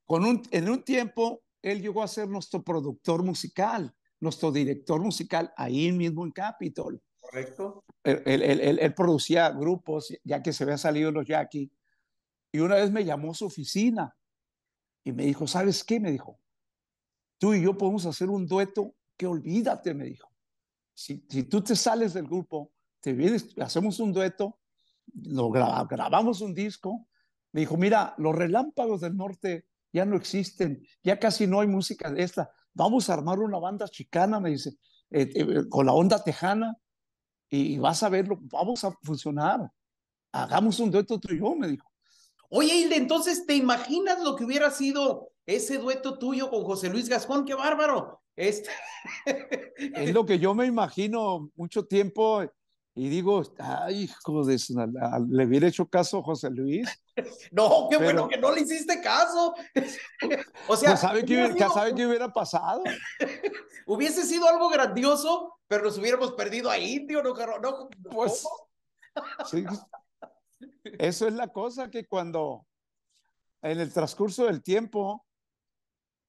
Con un, en un tiempo, él llegó a ser nuestro productor musical, nuestro director musical, ahí mismo en Capitol. Correcto. Él, producía grupos, ya que se había salido los Jackie. Y una vez me llamó su oficina y me dijo, ¿sabes qué? Me dijo, tú y yo podemos hacer un dueto que olvídate, me dijo. Si, si tú te sales del grupo, te vienes, hacemos un dueto, lo grabamos un disco me dijo, mira, los relámpagos del norte ya no existen, ya casi no hay música de esta, vamos a armar una banda chicana, me dice, eh, eh, con la onda tejana, y, vas a verlo, vamos a funcionar, hagamos un dueto tuyo, me dijo. Oye, Hilde, entonces, ¿te imaginas lo que hubiera sido ese dueto tuyo con José Luis Gascón? ¡Qué bárbaro! Este es lo que yo me imagino mucho tiempo y digo, ay, hijo de, le hubiera hecho caso a José Luis. No, qué bueno que no le hiciste caso. o sea, pues, sabe que, hubiera, hubiera pasado? hubiese sido algo grandioso, pero nos hubiéramos perdido a Indio, no, no, pues, Eso es la cosa que cuando en el transcurso del tiempo,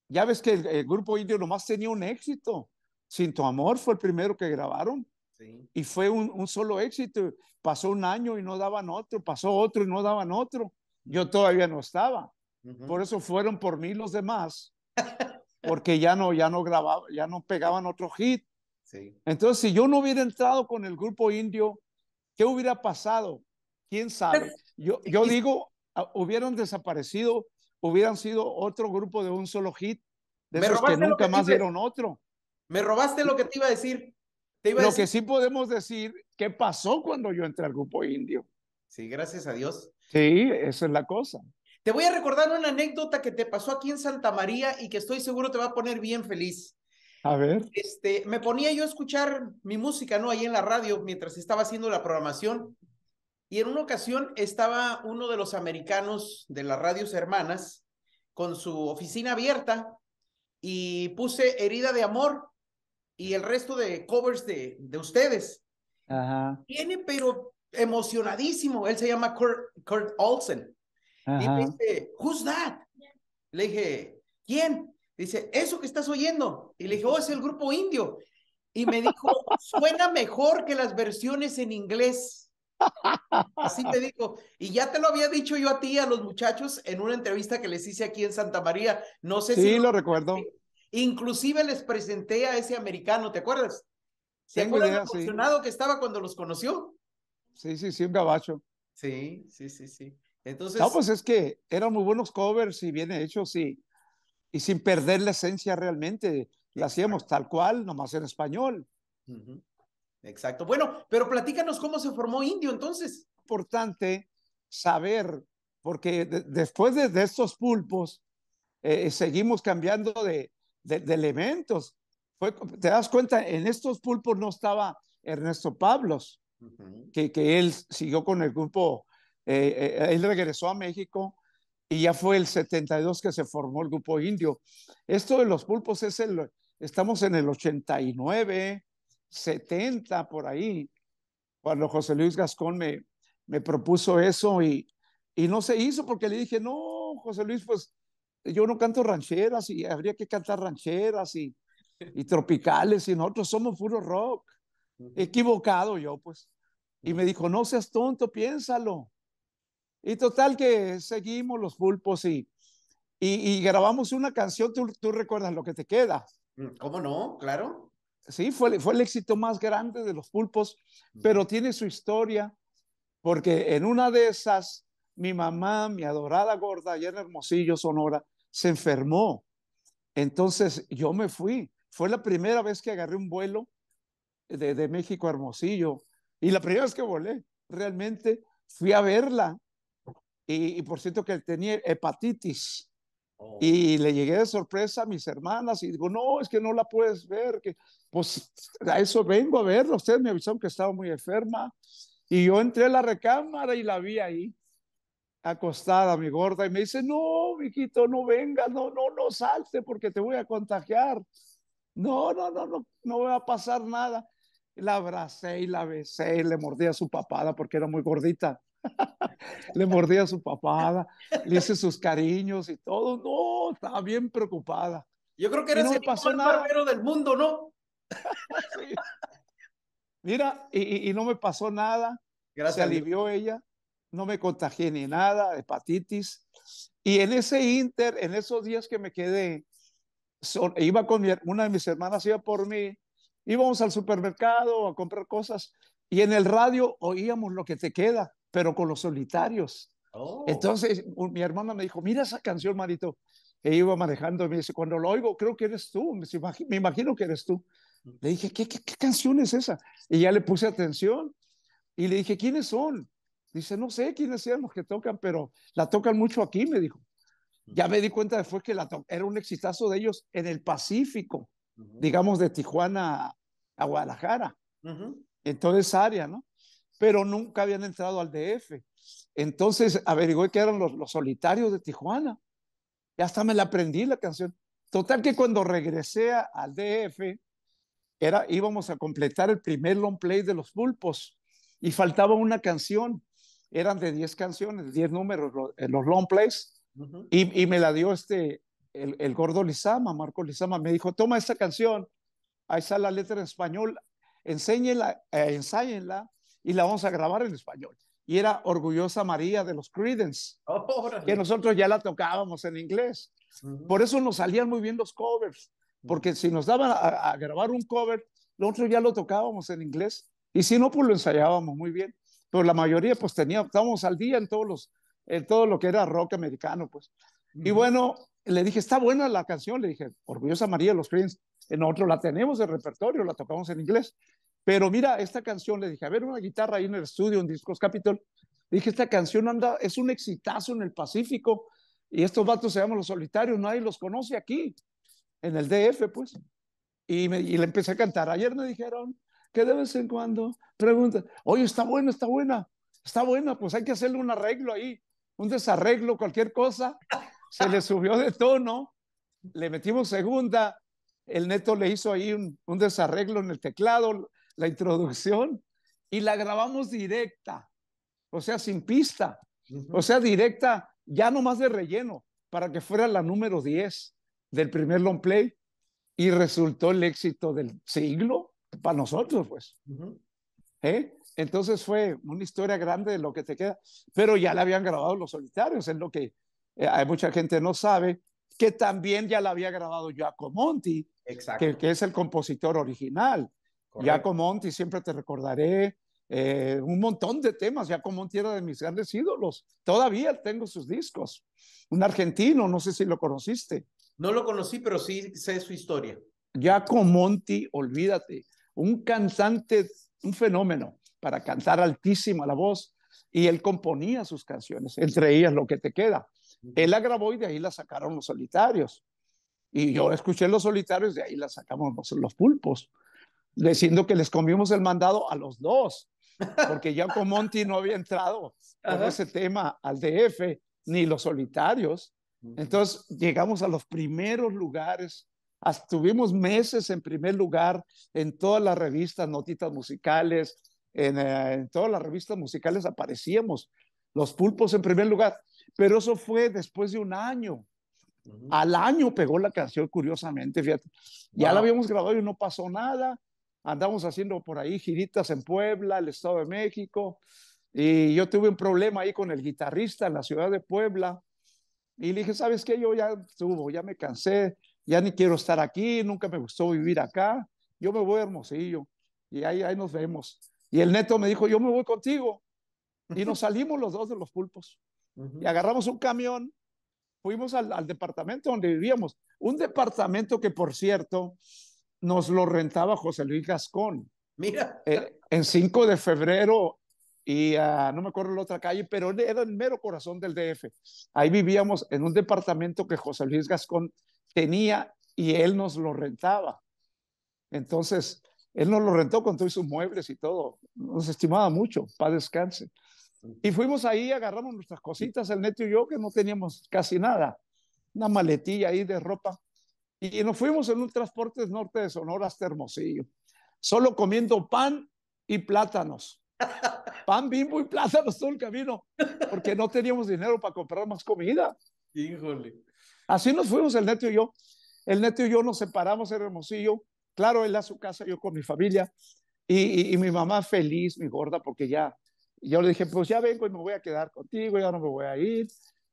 ya ves que el, grupo indio nomás tenía un éxito. Sin tu amor fue el primero que grabaron. Y fue un, solo éxito. Pasó un año y no daban otro, pasó otro y no daban otro. Yo todavía no estaba. Por eso fueron por mí los demás, porque ya no, ya no grababa, ya no pegaban otro hit. Entonces, si yo no hubiera entrado con el grupo indio, ¿qué hubiera pasado? ¿Quién sabe? Pues, yo, yo digo, hubieran desaparecido, hubieran sido otro grupo de un solo hit, de que nunca más dieron otro. Me robaste lo que te iba a decir. Te iba lo que sí podemos decir, ¿qué pasó cuando yo entré al grupo indio? Sí, gracias a Dios. Sí, esa es la cosa. Te voy a recordar una anécdota que te pasó aquí en Santa María y que estoy seguro te va a poner bien feliz. A ver. Este, me ponía yo a escuchar mi música, ¿no? Ahí en la radio mientras estaba haciendo la programación. Y en una ocasión estaba uno de los americanos de las radios hermanas con su oficina abierta y puse Herida de Amor y el resto de covers de, de ustedes. Ajá. Tiene, pero emocionadísimo. Él se llama Kurt, Olsen. Y me dice, who's that? Le dije, ¿quién? Dice, eso que estás oyendo. Y le dije, oh, es el grupo indio. Y me dijo, suena mejor que las versiones en inglés. Así te digo. Y ya te lo había dicho yo a ti, a los muchachos, en una entrevista que les hice aquí en Santa María. No sé si... lo, recuerdo. Inclusive les presenté a ese americano, ¿te acuerdas? ¿Te Tengo acuerdas emocionado que estaba cuando los conoció? Sí, sí, sí, un gabacho. Sí, sí, sí, sí. Entonces. No, pues es que eran muy buenos covers y bien hechos y, y sin perder la esencia realmente. La hacíamos tal cual, nomás en español. Exacto. Bueno, pero platícanos cómo se formó Indio entonces. Importante saber, porque después de, estos pulpos, eh, seguimos cambiando de, elementos. te das cuenta, en estos pulpos no estaba Ernesto Pablos que, que, él siguió con el grupo, eh, eh, él regresó a México y ya fue el 72 que se formó el grupo indio. Esto de los pulpos es el, estamos en el 89, 70 por ahí, cuando José Luis Gascón me, me propuso eso y, y no se hizo porque le dije, no, José Luis, pues yo no canto rancheras y habría que cantar rancheras y, y tropicales y nosotros somos puro rock equivocado yo, pues. Y me dijo, no seas tonto, piénsalo. Y total que seguimos los pulpos y, y, grabamos una canción, ¿Tú, recuerdas lo que te queda. Mm, ¿Cómo no? Claro. Sí, fue, fue el éxito más grande de los pulpos, pero tiene su historia, porque en una de esas, mi mamá, mi adorada gorda, allá en Hermosillo, Sonora, se enfermó. Entonces yo me fui. Fue la primera vez que agarré un vuelo de, México Hermosillo. Y la primera vez que volé, realmente fui a verla. Y, por cierto que él tenía hepatitis. Oh. Y le llegué de sorpresa a mis hermanas y digo, no, es que no la puedes ver, que pues a eso vengo a verla. Ustedes me avisaron que estaba muy enferma y yo entré a la recámara y la vi ahí acostada, mi gorda, y me dice, no, mijito, no vengas, no, no, no salte porque te voy a contagiar. No, no, no, no, no va a pasar nada la abracé y la besé y le mordía su papada porque era muy gordita. le mordía su papada, le hice sus cariños y todo. No, estaba bien preocupada. Yo creo que eres no el pasó del mundo, ¿no? Mira, y, no me pasó nada. Gracias, Se alivió ella. No me contagié ni nada, hepatitis. Y en ese inter, en esos días que me quedé, iba con una de mis hermanas, iba por mí, Íbamos al supermercado a comprar cosas y en el radio oíamos lo que te queda, pero con los solitarios. Oh. Entonces mi hermana me dijo, mira esa canción, Marito. E iba manejando me dice, cuando lo oigo, creo que eres tú, me imagino, que eres tú. Le dije, ¿Qué, canción es esa? Y ya le puse atención y le dije, ¿quiénes son? Dice, no sé quiénes sean los que tocan, pero la tocan mucho aquí, me dijo. Ya me di cuenta después que la era un exitazo de ellos en el Pacífico digamos, de Tijuana a Guadalajara, en toda esa área, ¿no? Pero nunca habían entrado al DF. Entonces averigué que eran los, solitarios de Tijuana. Ya hasta me la aprendí la canción. Total que cuando regresé al DF, era, íbamos a completar el primer long play de los pulpos y faltaba una canción. Eran de 10 canciones, 10 números eh, los, long plays. y, y, me la dio este el, gordo Lizama, Marco Lizama, me dijo, toma esta canción, ahí está la letra en español, enséñela, eh, y la vamos a grabar en español. Y era Orgullosa María de los Creedence, que nosotros ya la tocábamos en inglés. Por eso nos salían muy bien los covers, porque si nos daban a, grabar un cover, nosotros ya lo tocábamos en inglés y si no, pues lo ensayábamos muy bien. Pero la mayoría, pues tenía, estábamos al día en todos los, en todo lo que era rock americano, pues. Y bueno, le dije, está buena la canción, le dije, Orgullosa María los los en otro la tenemos de repertorio, la tocamos en inglés, pero mira, esta canción, le dije, a ver, una guitarra ahí en el estudio, en Discos Capitol, dije, esta canción anda, es un exitazo en el Pacífico, y estos vatos se llaman Los Solitarios, nadie los conoce aquí, en el DF, pues. Y, me, y le empecé a cantar. Ayer me dijeron que de vez en cuando preguntan, oye, está buena, está buena, está buena, pues hay que hacerle un arreglo ahí, un desarreglo, cualquier cosa se le subió de tono, le metimos segunda, el neto le hizo ahí un, desarreglo en el teclado, la introducción, y la grabamos directa, o sea, sin pista, o sea, directa, ya no más de relleno, para que fuera la número 10 del primer long play, y resultó el éxito del siglo para nosotros, pues. ¿Eh? Entonces fue una historia grande de lo que te queda, pero ya la habían grabado los solitarios, en lo que eh, hay mucha gente no sabe, que también ya la había grabado Giacomo Monti, Que, es el compositor original. Giacomo Monti, siempre te recordaré, eh, un montón de temas, Monti era de mis grandes ídolos, todavía tengo sus discos. Un argentino, no sé si lo conociste. No lo conocí, pero sí sé su historia. Monti, olvídate, un cantante, un fenómeno para cantar altísima la voz y él componía sus canciones, entre ellas Lo que te queda. Él la grabó y de ahí la sacaron los solitarios. Y yo escuché los solitarios, de ahí la sacamos los, los pulpos, diciendo que les comimos el mandado a los dos, porque ya con no había entrado en ese tema al DF, ni los solitarios. Entonces llegamos a los primeros lugares, estuvimos meses en primer lugar en todas las revistas, notitas musicales, en eh, todas las revistas musicales aparecíamos, los pulpos en primer lugar. Pero eso fue después de un año. Al año pegó la canción, curiosamente, fíjate. Ya la habíamos grabado y no pasó nada. Andamos haciendo por ahí giritas en Puebla, el Estado de México. Y yo tuve un problema ahí con el guitarrista en la ciudad de Puebla. Y le dije, ¿sabes qué? Yo ya estuvo, ya me cansé, ya ni quiero estar aquí, nunca me gustó vivir acá. Yo me voy a Hermosillo y ahí, ahí nos vemos. Y el neto me dijo, yo me voy contigo. Y nos salimos los dos de los pulpos. Y agarramos un camión, fuimos al, departamento donde vivíamos. Un departamento que, por cierto, nos lo rentaba José Luis Gascón. Mira. Eh, en 5 de febrero y ah, no me acuerdo la otra calle, pero era el mero corazón del DF. Ahí vivíamos en un departamento que José Luis Gascón tenía y él nos lo rentaba. Entonces, él nos lo rentó con todos sus muebles y todo. Nos estimaba mucho, para descanse. Y fuimos ahí, agarramos nuestras cositas, el neto y yo, que no teníamos casi nada, una maletilla ahí de ropa. Y nos fuimos en un transporte norte de Sonora hasta Hermosillo, solo comiendo pan y plátanos. Pan, bimbo y plátanos todo el camino, porque no teníamos dinero para comprar más comida. Híjole. Así nos fuimos el neto y yo. El neto y yo nos separamos en Hermosillo. Claro, él a su casa, yo con mi familia. y mi mamá feliz, mi gorda, porque ya y yo le dije, pues ya vengo y me voy a quedar contigo, ya no me voy a ir.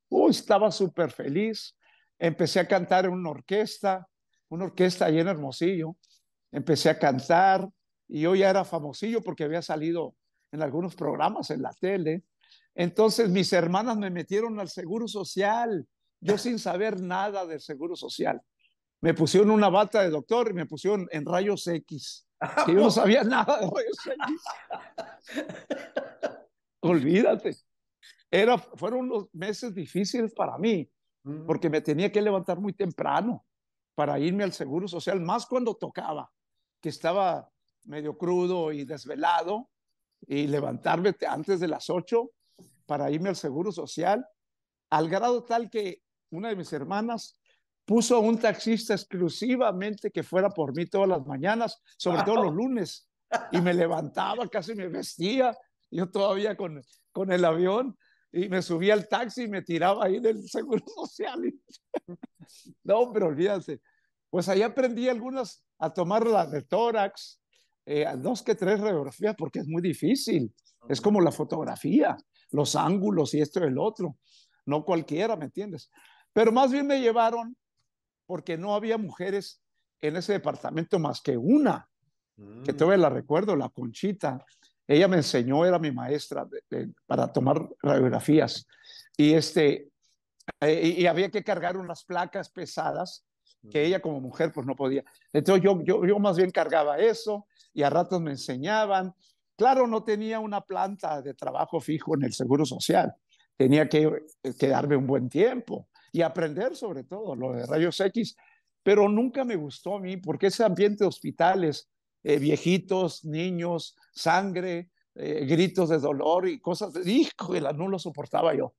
Uy, estaba súper feliz. Empecé a cantar en una orquesta, una orquesta ahí en Hermosillo. Empecé a cantar y yo ya era famosillo porque había salido en algunos programas en la tele. Entonces mis hermanas me metieron al Seguro Social, yo sin saber nada del Seguro Social me pusieron una bata de doctor y me pusieron en rayos X. Ah, que yo no sabía nada de rayos X. Olvídate. Era, fueron unos meses difíciles para mí, porque me tenía que levantar muy temprano para irme al Seguro Social, más cuando tocaba, que estaba medio crudo y desvelado, y levantarme antes de las 8 para irme al Seguro Social, al grado tal que una de mis hermanas puso un taxista exclusivamente que fuera por mí todas las mañanas, sobre todo los lunes, y me levantaba, casi me vestía, yo todavía con, con el avión, y me subía al taxi y me tiraba ahí del Seguro Social. no, pero olvídense, pues ahí aprendí algunas a tomar las de tórax, eh, dos que tres radiografías, porque es muy difícil, es como la fotografía, los ángulos y esto y el otro, no cualquiera, ¿me entiendes? Pero más bien me llevaron porque no había mujeres en ese departamento más que una, mm. que todavía la recuerdo, la Conchita. Ella me enseñó, era mi maestra para tomar radiografías. Y, este, eh, y había que cargar unas placas pesadas que mm. ella como mujer pues no podía. Entonces yo, yo, yo más bien cargaba eso y a ratos me enseñaban. Claro, no tenía una planta de trabajo fijo en el Seguro Social. Tenía que eh, quedarme un buen tiempo y aprender sobre todo lo de rayos X, pero nunca me gustó a mí porque ese ambiente de hospitales, eh, viejitos, niños, sangre, eh, gritos de dolor y cosas, de, la no lo soportaba yo.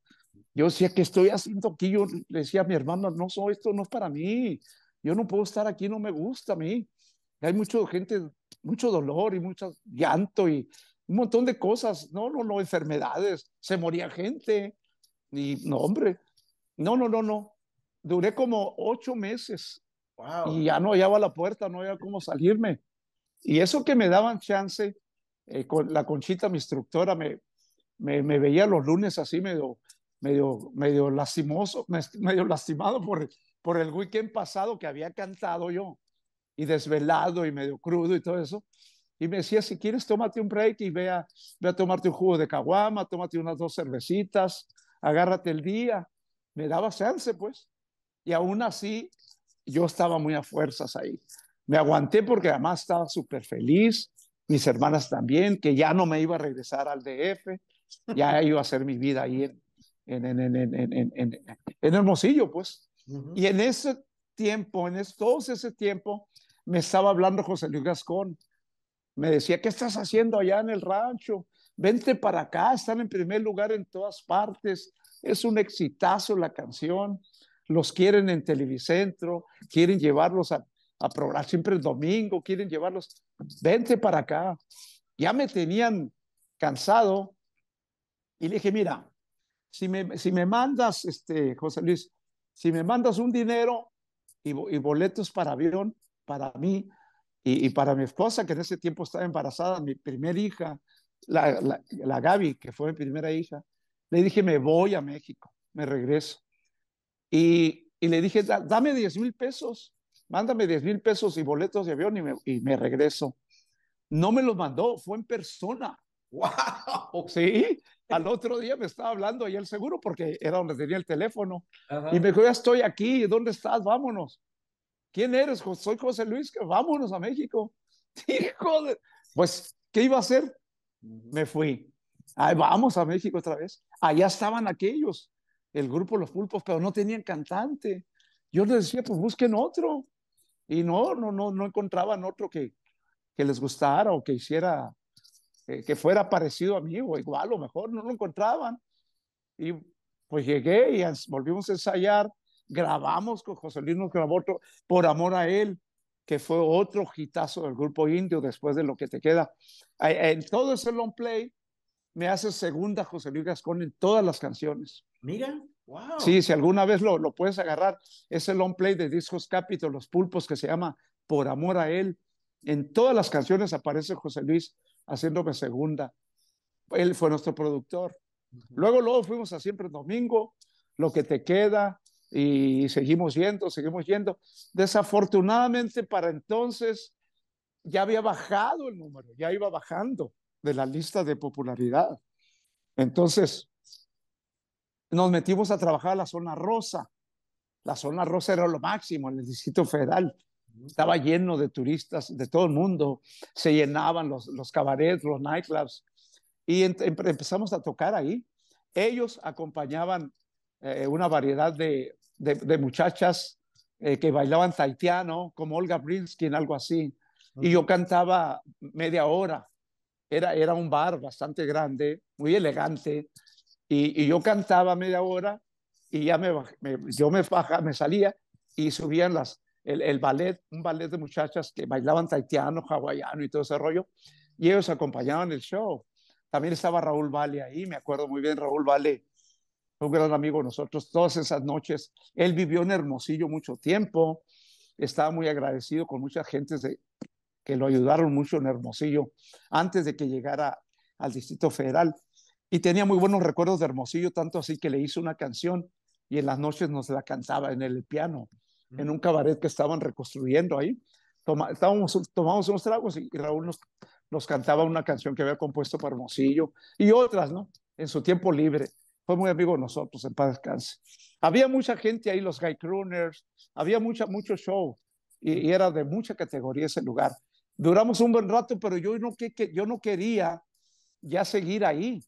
Yo decía, que estoy haciendo aquí? Yo le decía a mi hermano, no, esto no es para mí, yo no puedo estar aquí, no me gusta a mí. Hay mucha gente, mucho dolor y mucho llanto y un montón de cosas, no, no, no, enfermedades, se moría gente. Y no, hombre, no, no, no, no. Duré como ocho meses y ya no hallaba la puerta, no había cómo salirme. Y eso que me daban chance, eh, con la conchita, mi instructora, me, me, veía los lunes así medio, medio, medio lastimoso, medio lastimado por, por el weekend pasado que había cantado yo y desvelado y medio crudo y todo eso. Y me decía, si quieres, tómate un break y vea, a, ve a tomarte un jugo de caguama, tómate unas dos cervecitas, agárrate el día me daba chance, pues. Y aún así, yo estaba muy a fuerzas ahí. Me aguanté porque además estaba súper feliz, mis hermanas también, que ya no me iba a regresar al DF, ya iba a hacer mi vida ahí en, en, en, en, Hermosillo, pues. Y en ese tiempo, en todo ese tiempo, me estaba hablando José Luis Gascón. Me decía, ¿qué estás haciendo allá en el rancho? Vente para acá, están en primer lugar en todas partes es un exitazo la canción. Los quieren en Televicentro, quieren llevarlos a, a programar siempre el domingo, quieren llevarlos. Vente para acá. Ya me tenían cansado y le dije, mira, si me, si me mandas, este, José Luis, si me mandas un dinero y, boletos para avión, para mí y, para mi esposa, que en ese tiempo estaba embarazada, mi primera hija, la, la, la Gaby, que fue mi primera hija, le dije, me voy a México, me regreso. Y, le dije, dame 10 mil pesos, mándame 10 mil pesos y boletos de avión y me, regreso. No me los mandó, fue en persona. ¡Wow! Sí, al otro día me estaba hablando ahí el seguro porque era donde tenía el teléfono. Y me dijo, ya estoy aquí, ¿dónde estás? Vámonos. ¿Quién eres? Soy José Luis, que vámonos a México. Hijo de... Pues, ¿qué iba a hacer? Me fui. vamos a México otra vez. Allá estaban aquellos, el grupo Los Pulpos, pero no tenían cantante. Yo les decía, pues busquen otro. Y no, no, no, no encontraban otro que, les gustara o que hiciera, eh, que fuera parecido a mí o igual o mejor, no lo encontraban. Y pues llegué y volvimos a ensayar, grabamos con José Luis, nos por amor a él, que fue otro hitazo del grupo indio después de lo que te queda. Eh, en todo ese long play me hace segunda José Luis Gascón en todas las canciones. Mira, wow. Sí, si alguna vez lo, puedes agarrar, es el long play de Discos Capitol, Los Pulpos, que se llama Por Amor a Él. En todas las canciones aparece José Luis haciéndome segunda. Él fue nuestro productor. Luego, luego fuimos a Siempre Domingo, Lo que te queda, y seguimos yendo, seguimos yendo. Desafortunadamente para entonces ya había bajado el número, ya iba bajando de la lista de popularidad. Entonces, nos metimos a trabajar a la zona rosa. La zona rosa era lo máximo en el Distrito Federal. Estaba lleno de turistas de todo el mundo. Se llenaban los, cabarets, los nightclubs. Y empezamos a tocar ahí. Ellos acompañaban eh, una variedad de, muchachas eh, que bailaban taitiano, como Olga Brinsky, en algo así. Y yo cantaba media hora era, un bar bastante grande, muy elegante, y, y yo cantaba media hora y ya me, yo me, baja, me salía y subían las, el, ballet, un ballet de muchachas que bailaban taitiano, hawaiano y todo ese rollo, y ellos acompañaban el show. También estaba Raúl Valle ahí, me acuerdo muy bien, Raúl Valle, un gran amigo nosotros, todas esas noches. Él vivió en Hermosillo mucho tiempo, estaba muy agradecido con mucha gentes de, que lo ayudaron mucho en Hermosillo antes de que llegara al Distrito Federal. Y tenía muy buenos recuerdos de Hermosillo, tanto así que le hizo una canción y en las noches nos la cantaba en el piano, en un mm. cabaret que estaban reconstruyendo ahí. tomamos unos tragos y Raúl nos, cantaba una canción que había compuesto para Hermosillo y otras, ¿no? En su tiempo libre. Fue muy amigo de nosotros, en paz descanse. Había mucha gente ahí, los Guy Crooners, había mucha, mucho show y, era de mucha categoría ese lugar duramos un buen rato, pero yo no, que, yo no quería ya seguir ahí,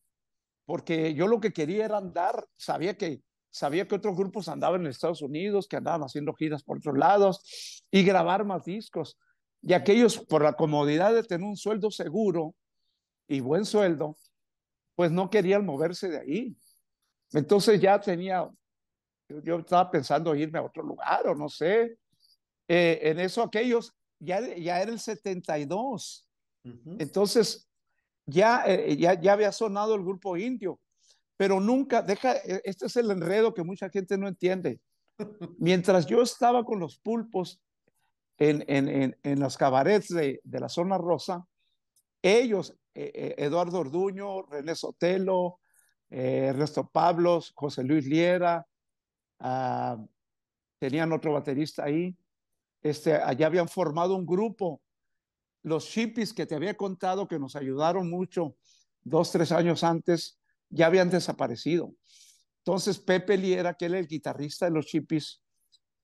porque yo lo que quería era andar, sabía que, sabía que otros grupos andaban en Estados Unidos, que andaban haciendo giras por otros lados y grabar más discos. Y aquellos, por la comodidad de tener un sueldo seguro y buen sueldo, pues no querían moverse de ahí. Entonces ya tenía, yo, estaba pensando irme a otro lugar o no sé. Eh, en eso aquellos ya, era el 72. Entonces, eh, ya, ya, había sonado el grupo indio, pero nunca, deja, e, este es el enredo que mucha gente no entiende. Mientras yo estaba con los pulpos en, en, en, los cabarets de, la zona rosa, ellos, eh, eh, Eduardo Orduño, René Sotelo, Ernesto Pablos, José Luis Liera, ah, tenían otro baterista ahí, este, allá habían formado un grupo, los hippies que te había contado que nos ayudaron mucho dos, tres años antes, ya habían desaparecido. Entonces Pepe Lee era era el guitarrista de los hippies,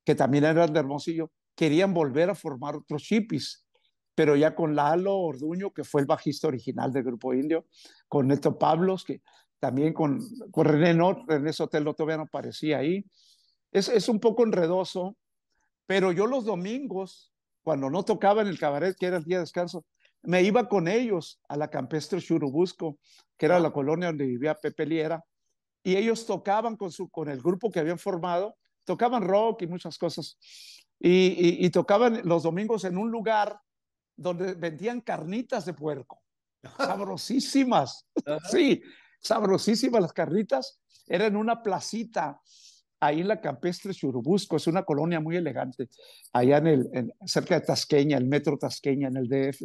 que también eran de Hermosillo, querían volver a formar otros hippies, pero ya con Lalo Orduño, que fue el bajista original del grupo indio, con Neto Pablos, que también con, con René, en René Sotelo todavía no aparecía ahí. Es, es un poco enredoso pero yo los domingos, cuando no tocaba en el cabaret, que era el día de descanso, me iba con ellos a la campestre Churubusco, que era la ah. colonia donde vivía Pepe Liera, y ellos tocaban con, su, con el grupo que habían formado, tocaban rock y muchas cosas, y, y tocaban los domingos en un lugar donde vendían carnitas de puerco, sabrosísimas, sí, sabrosísimas las carnitas, era en una placita ahí en la campestre Churubusco, es una colonia muy elegante, allá en el, cerca de Tasqueña, el metro Tasqueña, en el DF.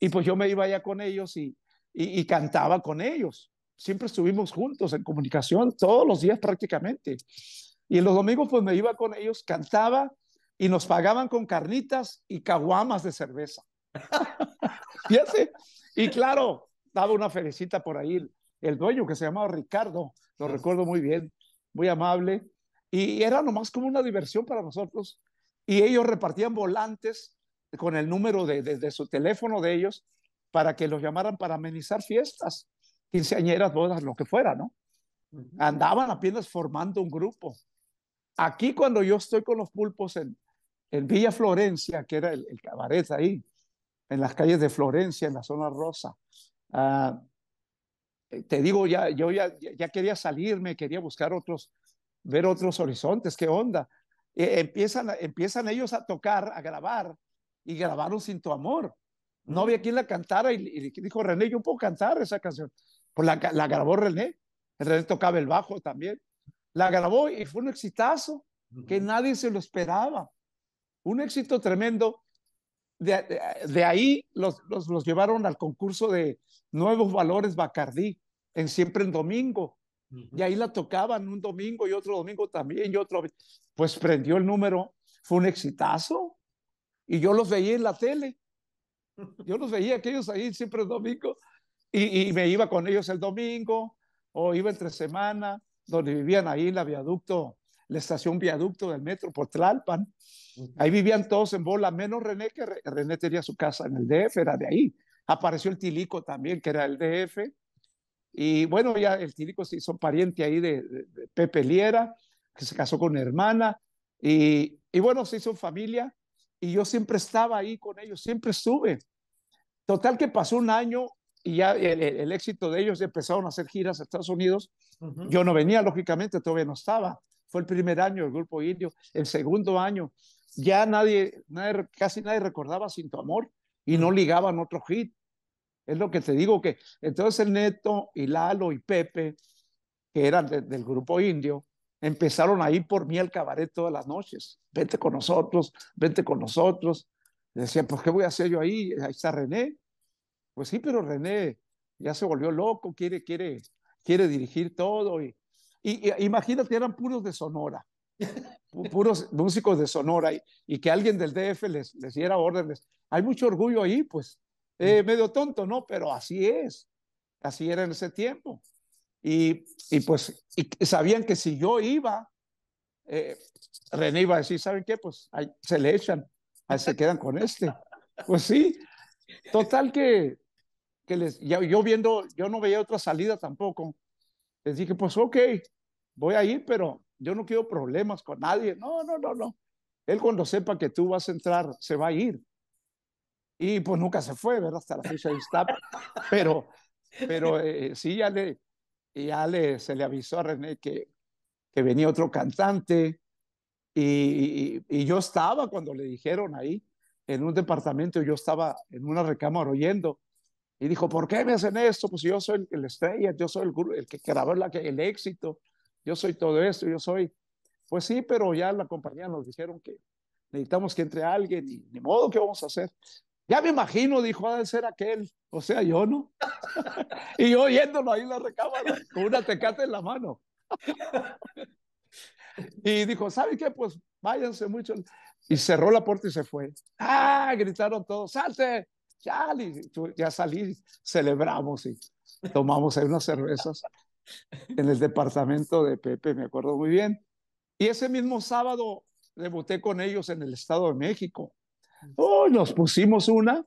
Y pues yo me iba allá con ellos y, y, cantaba con ellos. Siempre estuvimos juntos en comunicación, todos los días prácticamente. Y en los domingos pues me iba con ellos, cantaba y nos pagaban con carnitas y caguamas de cerveza. Fíjense. Y claro, daba una felicita por ahí el dueño que se llamaba Ricardo, lo recuerdo muy bien, muy amable, y era nomás como una diversión para nosotros. Y ellos repartían volantes con el número de, de, su teléfono de ellos para que los llamaran para amenizar fiestas, quinceañeras, bodas, lo que fuera, ¿no? Andaban apenas formando un grupo. Aquí cuando yo estoy con los pulpos en, en Villa Florencia, que era el, cabaret ahí, en las calles de Florencia, en la zona rosa, ah, eh, te digo, ya, yo ya, ya quería salirme, quería buscar otros, ver otros horizontes, qué onda. E, empiezan, empiezan ellos a tocar, a grabar, y grabaron Sin Tu Amor. No había quien la cantara y, dijo René, yo puedo cantar esa canción. Pues la, la, grabó René, René tocaba el bajo también. La grabó y fue un exitazo que nadie se lo esperaba. Un éxito tremendo. De, ahí los, los, los, llevaron al concurso de Nuevos Valores Bacardí en Siempre en Domingo. Y ahí la tocaban un domingo y otro domingo también y otro. Pues prendió el número, fue un exitazo. Y yo los veía en la tele. Yo los veía aquellos ahí siempre el domingo. Y, me iba con ellos el domingo o iba entre semana, donde vivían ahí en la viaducto, la estación viaducto del metro por Tlalpan. Ahí vivían todos en bola, menos René, que René tenía su casa en el DF, era de ahí. Apareció el Tilico también, que era el DF. Y bueno, ya el Tirico se hizo pariente ahí de, Pepe Liera, que se casó con hermana. Y, y bueno, se hizo familia y yo siempre estaba ahí con ellos, siempre estuve. Total que pasó un año y ya el, éxito de ellos empezaron a hacer giras a Estados Unidos. Yo no venía, lógicamente, todavía no estaba. Fue el primer año del grupo indio, el segundo año. Ya nadie casi nadie recordaba Sin Tu Amor y no ligaban otro hit. Es lo que te digo que entonces el Neto y Lalo y Pepe, que eran del grupo indio, empezaron a ir por mí al cabaret todas las noches. Vente con nosotros, vente con nosotros. Decían, ¿por pues, ¿qué voy a hacer yo ahí? Ahí está René. Pues sí, pero René ya se volvió loco, quiere, quiere, quiere dirigir todo. Y, y, y imagínate, eran puros de Sonora, puros músicos de Sonora, y, y que alguien del DF les, les diera órdenes. Hay mucho orgullo ahí, pues, eh, medio tonto, ¿no? Pero así es, así era en ese tiempo. Y, pues sabían que si yo iba, eh, René iba a decir, ¿saben qué? Pues ahí, se le echan, ahí se quedan con este. Pues sí, total que, les, yo, viendo, yo no veía otra salida tampoco. Les dije, pues ok, voy a ir, pero yo no quiero problemas con nadie. No, no, no, no. Él cuando sepa que tú vas a entrar, se va a ir y pues nunca se fue, ¿verdad? Hasta la fecha de está. Pero, pero eh, eh, sí, ya, le, ya se le avisó a René que, que venía otro cantante y, y, yo estaba cuando le dijeron ahí, en un departamento, yo estaba en una recámara oyendo y dijo, ¿por qué me hacen esto? Pues yo soy el, estrella, yo soy el, el que grabó la, el éxito, yo soy todo esto, yo soy... Pues sí, pero ya la compañía nos dijeron que necesitamos que entre alguien y ni modo, ¿qué vamos a hacer? Ya me imagino, dijo, ha de ser aquel, o sea, yo no. y yo yéndolo ahí en la recámara, con una tecate en la mano. y dijo, ¿sabe qué? Pues váyanse mucho. Y cerró la puerta y se fue. ¡Ah! Gritaron todos, ¡salte! Ya, ya salí, celebramos y tomamos ahí unas cervezas en el departamento de Pepe, me acuerdo muy bien. Y ese mismo sábado debuté con ellos en el Estado de México. Oh, nos pusimos una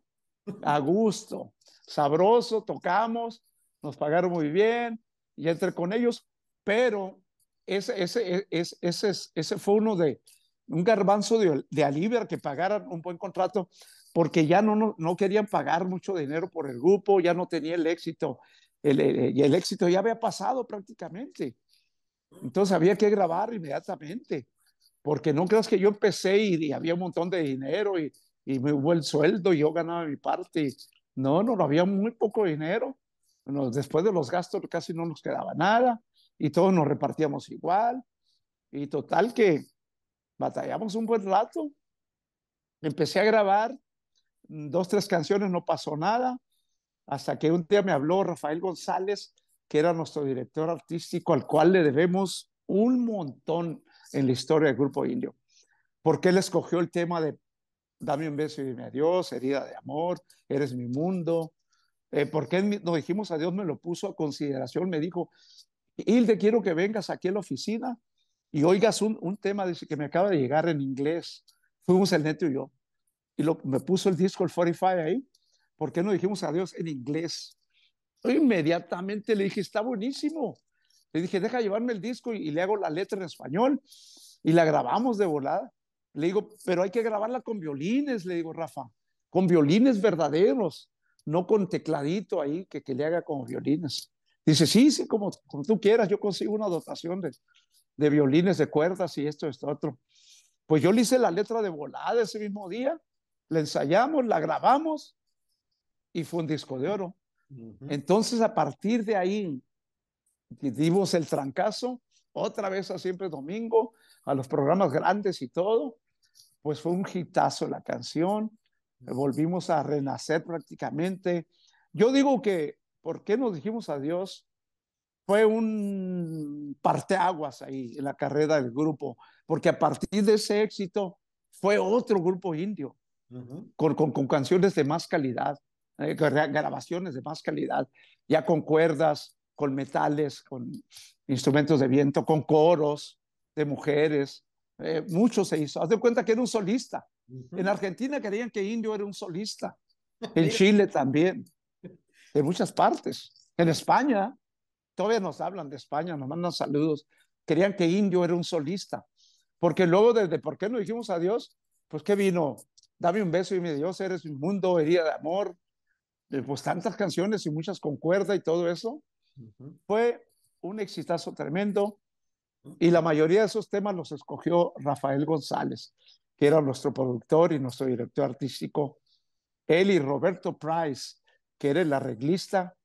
a gusto, sabroso, tocamos, nos pagaron muy bien y entré con ellos, pero ese, ese, e, ese, ese, fue uno de un garbanzo de, de aliviar que pagaran un buen contrato porque ya no, no, querían pagar mucho dinero por el grupo, ya no tenía el éxito, el, el, el éxito ya había pasado prácticamente. Entonces había que grabar inmediatamente, porque no creas que yo empecé y había un montón de dinero y, y me hubo el sueldo yo ganaba mi parte. No, no, no había muy poco dinero. después de los gastos casi no nos quedaba nada y todos nos repartíamos igual. Y total que batallamos un buen rato. Empecé a grabar dos, tres canciones, no pasó nada, hasta que un día me habló Rafael González, que era nuestro director artístico, al cual le debemos un montón en la historia del grupo indio, porque él escogió el tema de dame un beso y dime adiós, herida de amor, eres mi mundo. Eh, porque nos dijimos adiós? Me lo puso a consideración, me dijo, Hilde, quiero que vengas aquí a la oficina y oigas un, un tema que me acaba de llegar en inglés. Fuimos el neto y yo. Y lo, me puso el disco, el 45 ahí. ¿Por qué no dijimos adiós en inglés? inmediatamente le dije, está buenísimo. Le dije, deja llevarme el disco y le hago la letra en español y la grabamos de volada. Le digo, pero hay que grabarla con violines, le digo, Rafa, con violines verdaderos, no con tecladito ahí que, que le haga con violines. Dice, sí, sí, como, como tú quieras, yo consigo una dotación de, violines, de cuerdas y esto, esto, otro. Pues yo le hice la letra de volada ese mismo día, la ensayamos, la grabamos y fue un disco de oro. Entonces, a partir de ahí, dimos el trancazo, otra vez a siempre domingo, a los programas grandes y todo pues fue un hitazo la canción, volvimos a renacer prácticamente. Yo digo que, ¿por qué nos dijimos adiós? Fue un parteaguas ahí en la carrera del grupo, porque a partir de ese éxito fue otro grupo indio, con, con, canciones de más calidad, eh, grabaciones de más calidad, ya con cuerdas, con metales, con instrumentos de viento, con coros de mujeres, eh, mucho se hizo. Haz de cuenta que era un solista. En Argentina querían que Indio era un solista. En Chile también. En muchas partes. En España, todavía nos hablan de España, nos mandan saludos. querían que Indio era un solista. Porque luego, desde por qué no dijimos adiós, pues que vino, dame un beso y me Dios, eres mi mundo, herida de amor. Eh, pues tantas canciones y muchas con cuerda y todo eso. Fue un exitazo tremendo. Y la mayoría de esos temas los escogió Rafael González, que era nuestro productor y nuestro director artístico. Él y Roberto Price, que era el arreglista,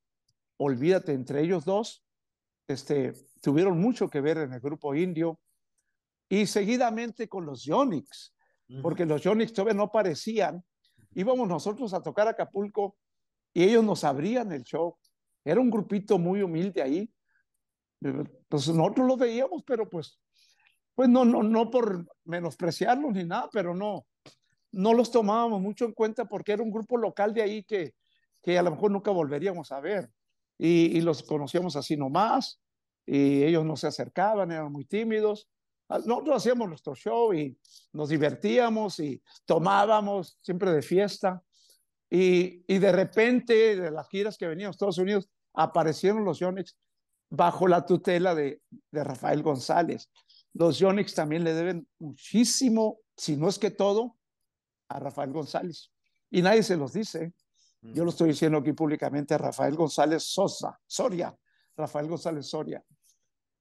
olvídate, entre ellos dos, este, tuvieron mucho que ver en el grupo indio. Y seguidamente con los Yonix, porque los Yonix todavía no parecían Íbamos nosotros a tocar Acapulco y ellos nos abrían el show. Era un grupito muy humilde ahí, entonces nosotros los veíamos, pero pues, pues no, no, no por menospreciarlos ni nada, pero no, no los tomábamos mucho en cuenta porque era un grupo local de ahí que, que a lo mejor nunca volveríamos a ver. Y, los conocíamos así nomás, y ellos no se acercaban, eran muy tímidos. Ah, nosotros hacíamos nuestro show y nos divertíamos y tomábamos siempre de fiesta. Y, y de repente, de las giras que venían a Estados Unidos, aparecieron los Yonix bajo la tutela de, de Rafael González. Los Yonix también le deben muchísimo, si no es que todo, a Rafael González. Y nadie se los dice. Yo lo estoy diciendo aquí públicamente a Rafael González Sosa, Soria, Rafael González Soria.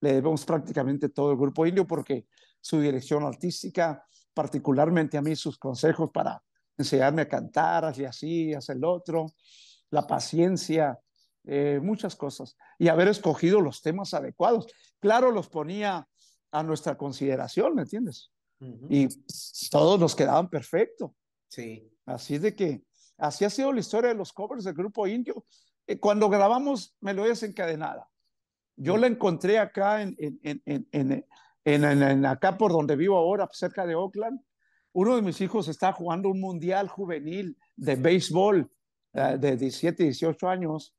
Le debemos prácticamente todo el grupo indio porque su dirección artística, particularmente a mí, sus consejos para enseñarme a cantar, así, así, hacer el otro, la paciencia, eh, muchas cosas, y haber escogido los temas adecuados. Claro, los ponía a nuestra consideración, ¿me entiendes? Y todos nos quedaban perfecto. Sí. Así de que así ha sido la historia de los covers del grupo indio. Eh, cuando grabamos lo Encadenada, yo mm. la encontré acá en, en, acá por donde vivo ahora, cerca de Oakland. Uno de mis hijos está jugando un mundial juvenil de béisbol eh, de 17, 18 años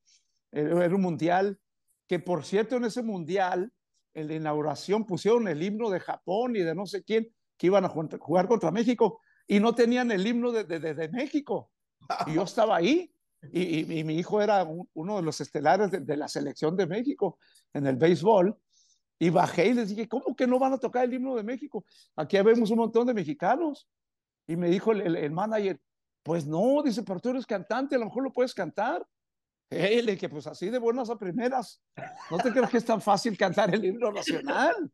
era un mundial, que por cierto en ese mundial, en la inauguración pusieron el himno de Japón y de no sé quién, que iban a jugar contra México, y no tenían el himno de, México. Y yo estaba ahí, y, mi hijo era uno de los estelares de, la selección de México en el béisbol, y bajé y les dije, ¿cómo que no van a tocar el himno de México? Aquí vemos un montón de mexicanos. Y me dijo el, el manager, pues no, dice, pero tú eres cantante, a lo mejor lo puedes cantar que le pues así de buenas a primeras. ¿No te creas que es tan fácil cantar el himno nacional?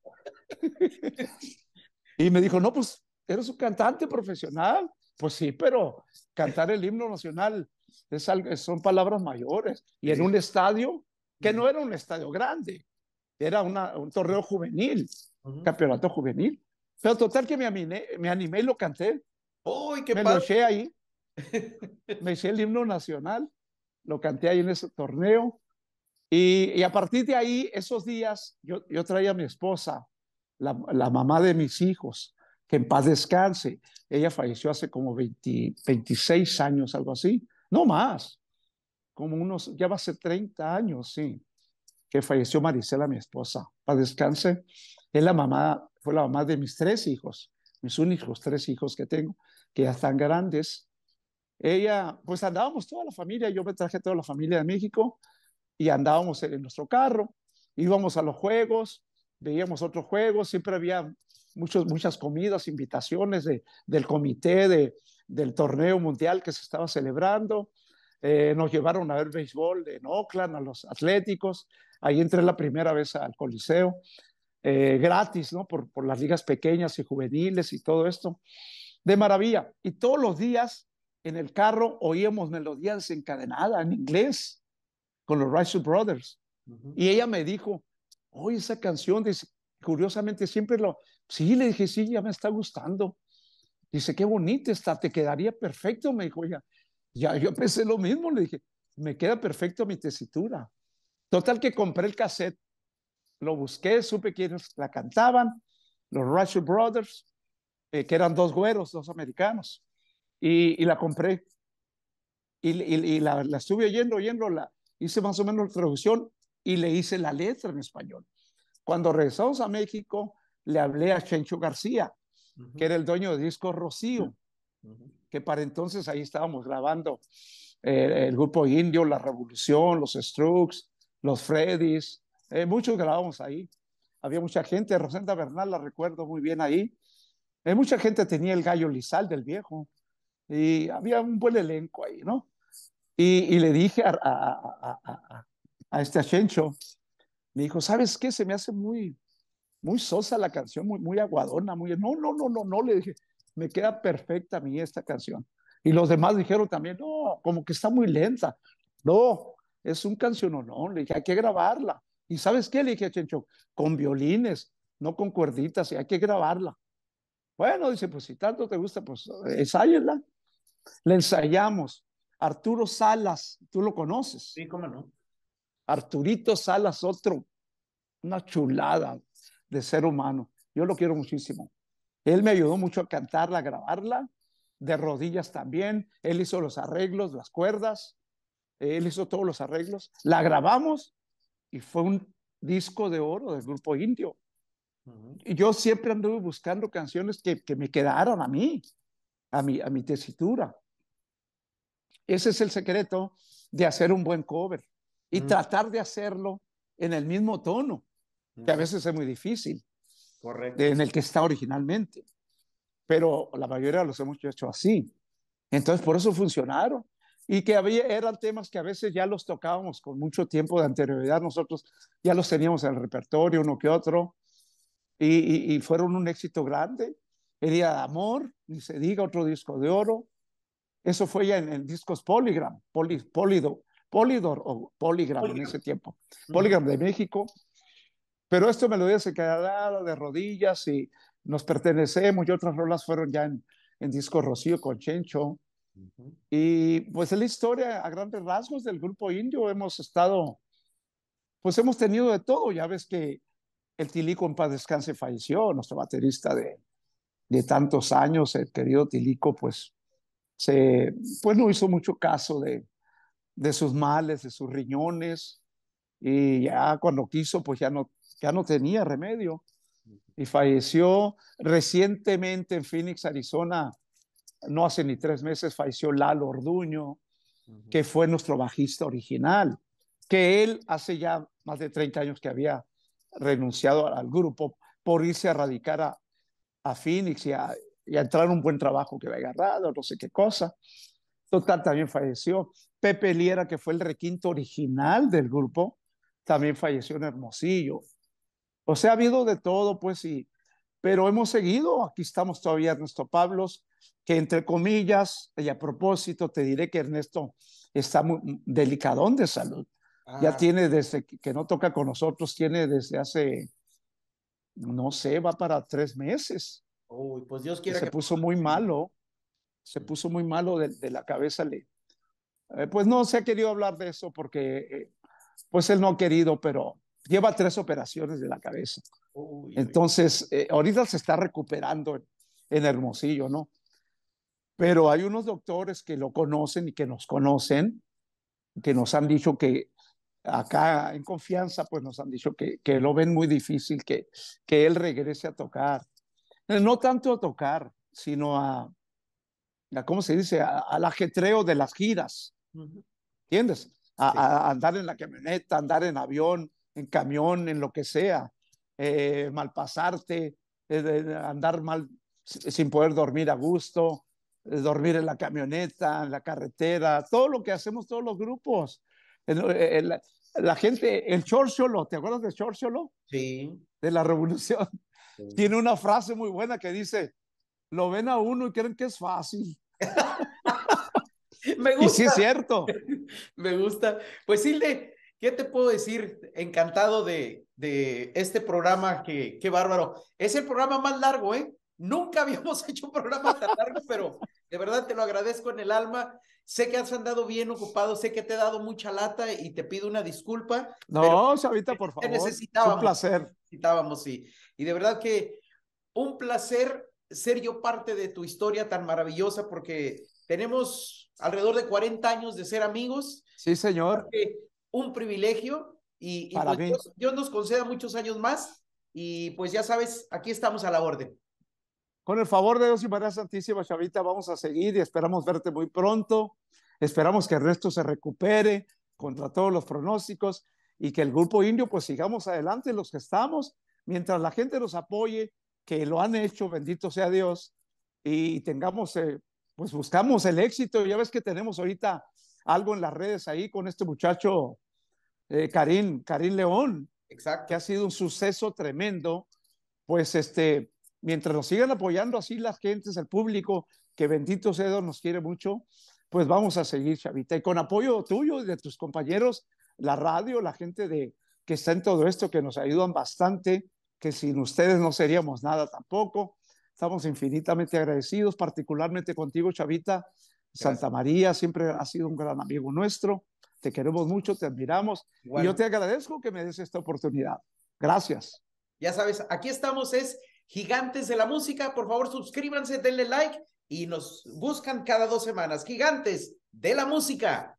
y me dijo, no, pues eres un cantante profesional. Pues sí, pero cantar el himno nacional es algo, son palabras mayores. Y en un estadio, que no era un estadio grande, era una, un torneo juvenil, un campeonato juvenil. Pero total que me, me animé y lo canté. me lo ahí. Me hice el himno nacional lo canté ahí en ese torneo. Y, a partir de ahí, esos días, yo, yo traía a mi esposa, la, mamá de mis hijos, que en paz descanse. Ella falleció hace como 26 años, algo así, no más, como unos, ya va a ser 30 años, sí, que falleció Marisela, mi esposa. Paz descanse. Es la mamá, fue la mamá de mis tres hijos, mis únicos tres hijos que tengo, que ya están grandes. Ella, pues andábamos toda la familia, yo me traje toda la familia de México y andábamos en nuestro carro, íbamos a los juegos, veíamos otros juegos, siempre había muchos, muchas comidas, invitaciones del comité de, del torneo mundial que se estaba celebrando. Eh, nos llevaron a ver béisbol en Oakland, a los Atléticos. Ahí entré la primera vez al Coliseo, eh, gratis, ¿no? Por, por las ligas pequeñas y juveniles y todo esto. De maravilla. Y todos los días en el carro oíamos melodías desencadenadas en inglés con los Rush Brothers. Y ella me dijo, oye, esa canción, dice, curiosamente siempre lo, sí, le dije, sí, ya me está gustando. Dice, qué bonita está, te quedaría perfecto, me dijo ella. Ya, yo pensé lo mismo, le dije, me queda perfecto mi tesitura. Total que compré el cassette, lo busqué, supe quiénes la cantaban, los Russell Brothers, eh, que eran dos güeros, dos americanos y, la compré. Y, la, estuve oyendo, oyendo, la, hice más o menos la traducción y le hice la letra en español. Cuando regresamos a México, le hablé a Chencho García, que era el dueño de disco Rocío, que para entonces ahí estábamos grabando eh, el grupo Indio, La Revolución, los Strux los Freddys, eh, muchos grabamos ahí. Había mucha gente, Rosenda Bernal la recuerdo muy bien ahí. Eh, mucha gente tenía el gallo Lizal del viejo y había un buen elenco ahí, ¿no? Y, y le dije a, a, a, a este Achencho, me dijo, ¿sabes qué? Se me hace muy, muy sosa la canción, muy, muy aguadona, muy... No, no, no, no, no, le dije, me queda perfecta a mí esta canción. Y los demás dijeron también, no, como que está muy lenta. No, es un no, le dije, hay que grabarla. ¿Y sabes qué? Le dije a Chencho, con violines, no con cuerditas, y hay que grabarla. Bueno, dice, pues si tanto te gusta, pues eh, ensáyela. Le ensayamos. Arturo Salas, tú lo conoces. Sí, cómo no. Arturito Salas, otro, una chulada de ser humano. Yo lo quiero muchísimo. Él me ayudó mucho a cantarla, a grabarla, de rodillas también. Él hizo los arreglos, las cuerdas. Él hizo todos los arreglos. La grabamos y fue un disco de oro del grupo indio. Y yo siempre anduve buscando canciones que, que me quedaron a mí, a mi, tesitura. Ese es el secreto de hacer un buen cover y tratar de hacerlo en el mismo tono, que a veces es muy difícil, Correcto. en el que está originalmente. Pero la mayoría los hemos hecho así. Entonces, por eso funcionaron. Y que había, eran temas que a veces ya los tocábamos con mucho tiempo de anterioridad, nosotros ya los teníamos en el repertorio, uno que otro, y fueron un éxito grande. Herida de Amor, ni se diga, otro disco de oro. Eso fue ya en, discos Polygram, Poly, Polydor, o Polygram, en ese tiempo, Polygram de México. Pero esto me lo se quedará de rodillas y nos pertenecemos y otras rolas fueron ya en, discos disco Rocío con Chencho. Y pues es la historia a grandes rasgos del grupo indio. Hemos estado, pues hemos tenido de todo. Ya ves que el Tilico en paz descanse falleció, nuestro baterista de, de tantos años, el querido Tilico, pues, se, pues no hizo mucho caso de, de sus males, de sus riñones, y ya cuando quiso, pues ya no, ya no tenía remedio. Y falleció recientemente en Phoenix, Arizona, no hace ni tres meses, falleció Lalo Orduño, que fue nuestro bajista original, que él hace ya más de 30 años que había renunciado al grupo por irse a radicar a, a Phoenix y a, entrar un buen trabajo que había agarrado, no sé qué cosa. Total, también falleció. Pepe Liera, que fue el requinto original del grupo, también falleció en Hermosillo. O sea, ha habido de todo, pues sí. Pero hemos seguido, aquí estamos todavía Ernesto Pablos, que entre comillas, y a propósito, te diré que Ernesto está muy delicadón de salud. Ya ah. tiene desde que no toca con nosotros, tiene desde hace no sé, va para tres meses. Uy, pues Dios quiere. Se puso muy malo, se puso muy malo de, la cabeza. Le... Eh, pues no se ha querido hablar de eso porque, eh, pues él no ha querido, pero lleva tres operaciones de la cabeza. Entonces, eh, ahorita se está recuperando en, Hermosillo, ¿no? Pero hay unos doctores que lo conocen y que nos conocen, que nos han dicho que acá en confianza, pues nos han dicho que, que lo ven muy difícil que, que él regrese a tocar. Eh, no tanto a tocar, sino a, ¿cómo se dice? al ajetreo de las giras. ¿Entiendes? A, andar en la camioneta, andar en avión, en camión, en lo que sea, eh, malpasarte, eh, andar mal sin poder dormir a gusto, eh, dormir en la camioneta, en la carretera, todo lo que hacemos todos los grupos. Eh, la gente, el Chorciolo, ¿te acuerdas de Chorciolo? Sí. De la revolución. Tiene una frase muy buena que dice, lo ven a uno y creen que es fácil. Me gusta. Y sí es cierto. Me gusta. Pues Hilde, ¿qué te puedo decir? Encantado de, de este programa, que, qué bárbaro. Es el programa más largo, ¿eh? Nunca habíamos hecho un programa tan largo, pero de verdad te lo agradezco en el alma. Sé que has andado bien ocupado, sé que te he dado mucha lata y te pido una disculpa. No, Chavita, por favor. Te necesitábamos. un placer. Necesitábamos, sí. Y de verdad que un placer ser yo parte de tu historia tan maravillosa porque tenemos alrededor de 40 años de ser amigos. Sí, señor. Un privilegio y, y pues Dios nos conceda muchos años más y pues ya sabes, aquí estamos a la orden. Con el favor de Dios y María Santísima, Chavita, vamos a seguir y esperamos verte muy pronto. Esperamos que el resto se recupere contra todos los pronósticos y que el grupo indio pues sigamos adelante los que estamos, mientras la gente nos apoye, que lo han hecho, bendito sea Dios, y tengamos, eh, pues buscamos el éxito. Ya ves que tenemos ahorita algo en las redes ahí con este muchacho eh, Karim, Karim León, Exacto. que ha sido un suceso tremendo. Pues este, mientras nos sigan apoyando así las gentes, el público, que bendito sea nos quiere mucho, pues vamos a seguir, Chavita. Y con apoyo tuyo y de tus compañeros, la radio, la gente de, que está en todo esto, que nos ayudan bastante, que sin ustedes no seríamos nada tampoco. Estamos infinitamente agradecidos, particularmente contigo, Chavita. Santa María siempre ha sido un gran amigo nuestro. Te queremos mucho, te admiramos. Y yo te agradezco que me des esta oportunidad. Gracias. Ya sabes, aquí estamos, es Gigantes de la Música. Por favor, suscríbanse, denle like y nos buscan cada dos semanas. Gigantes de la Música.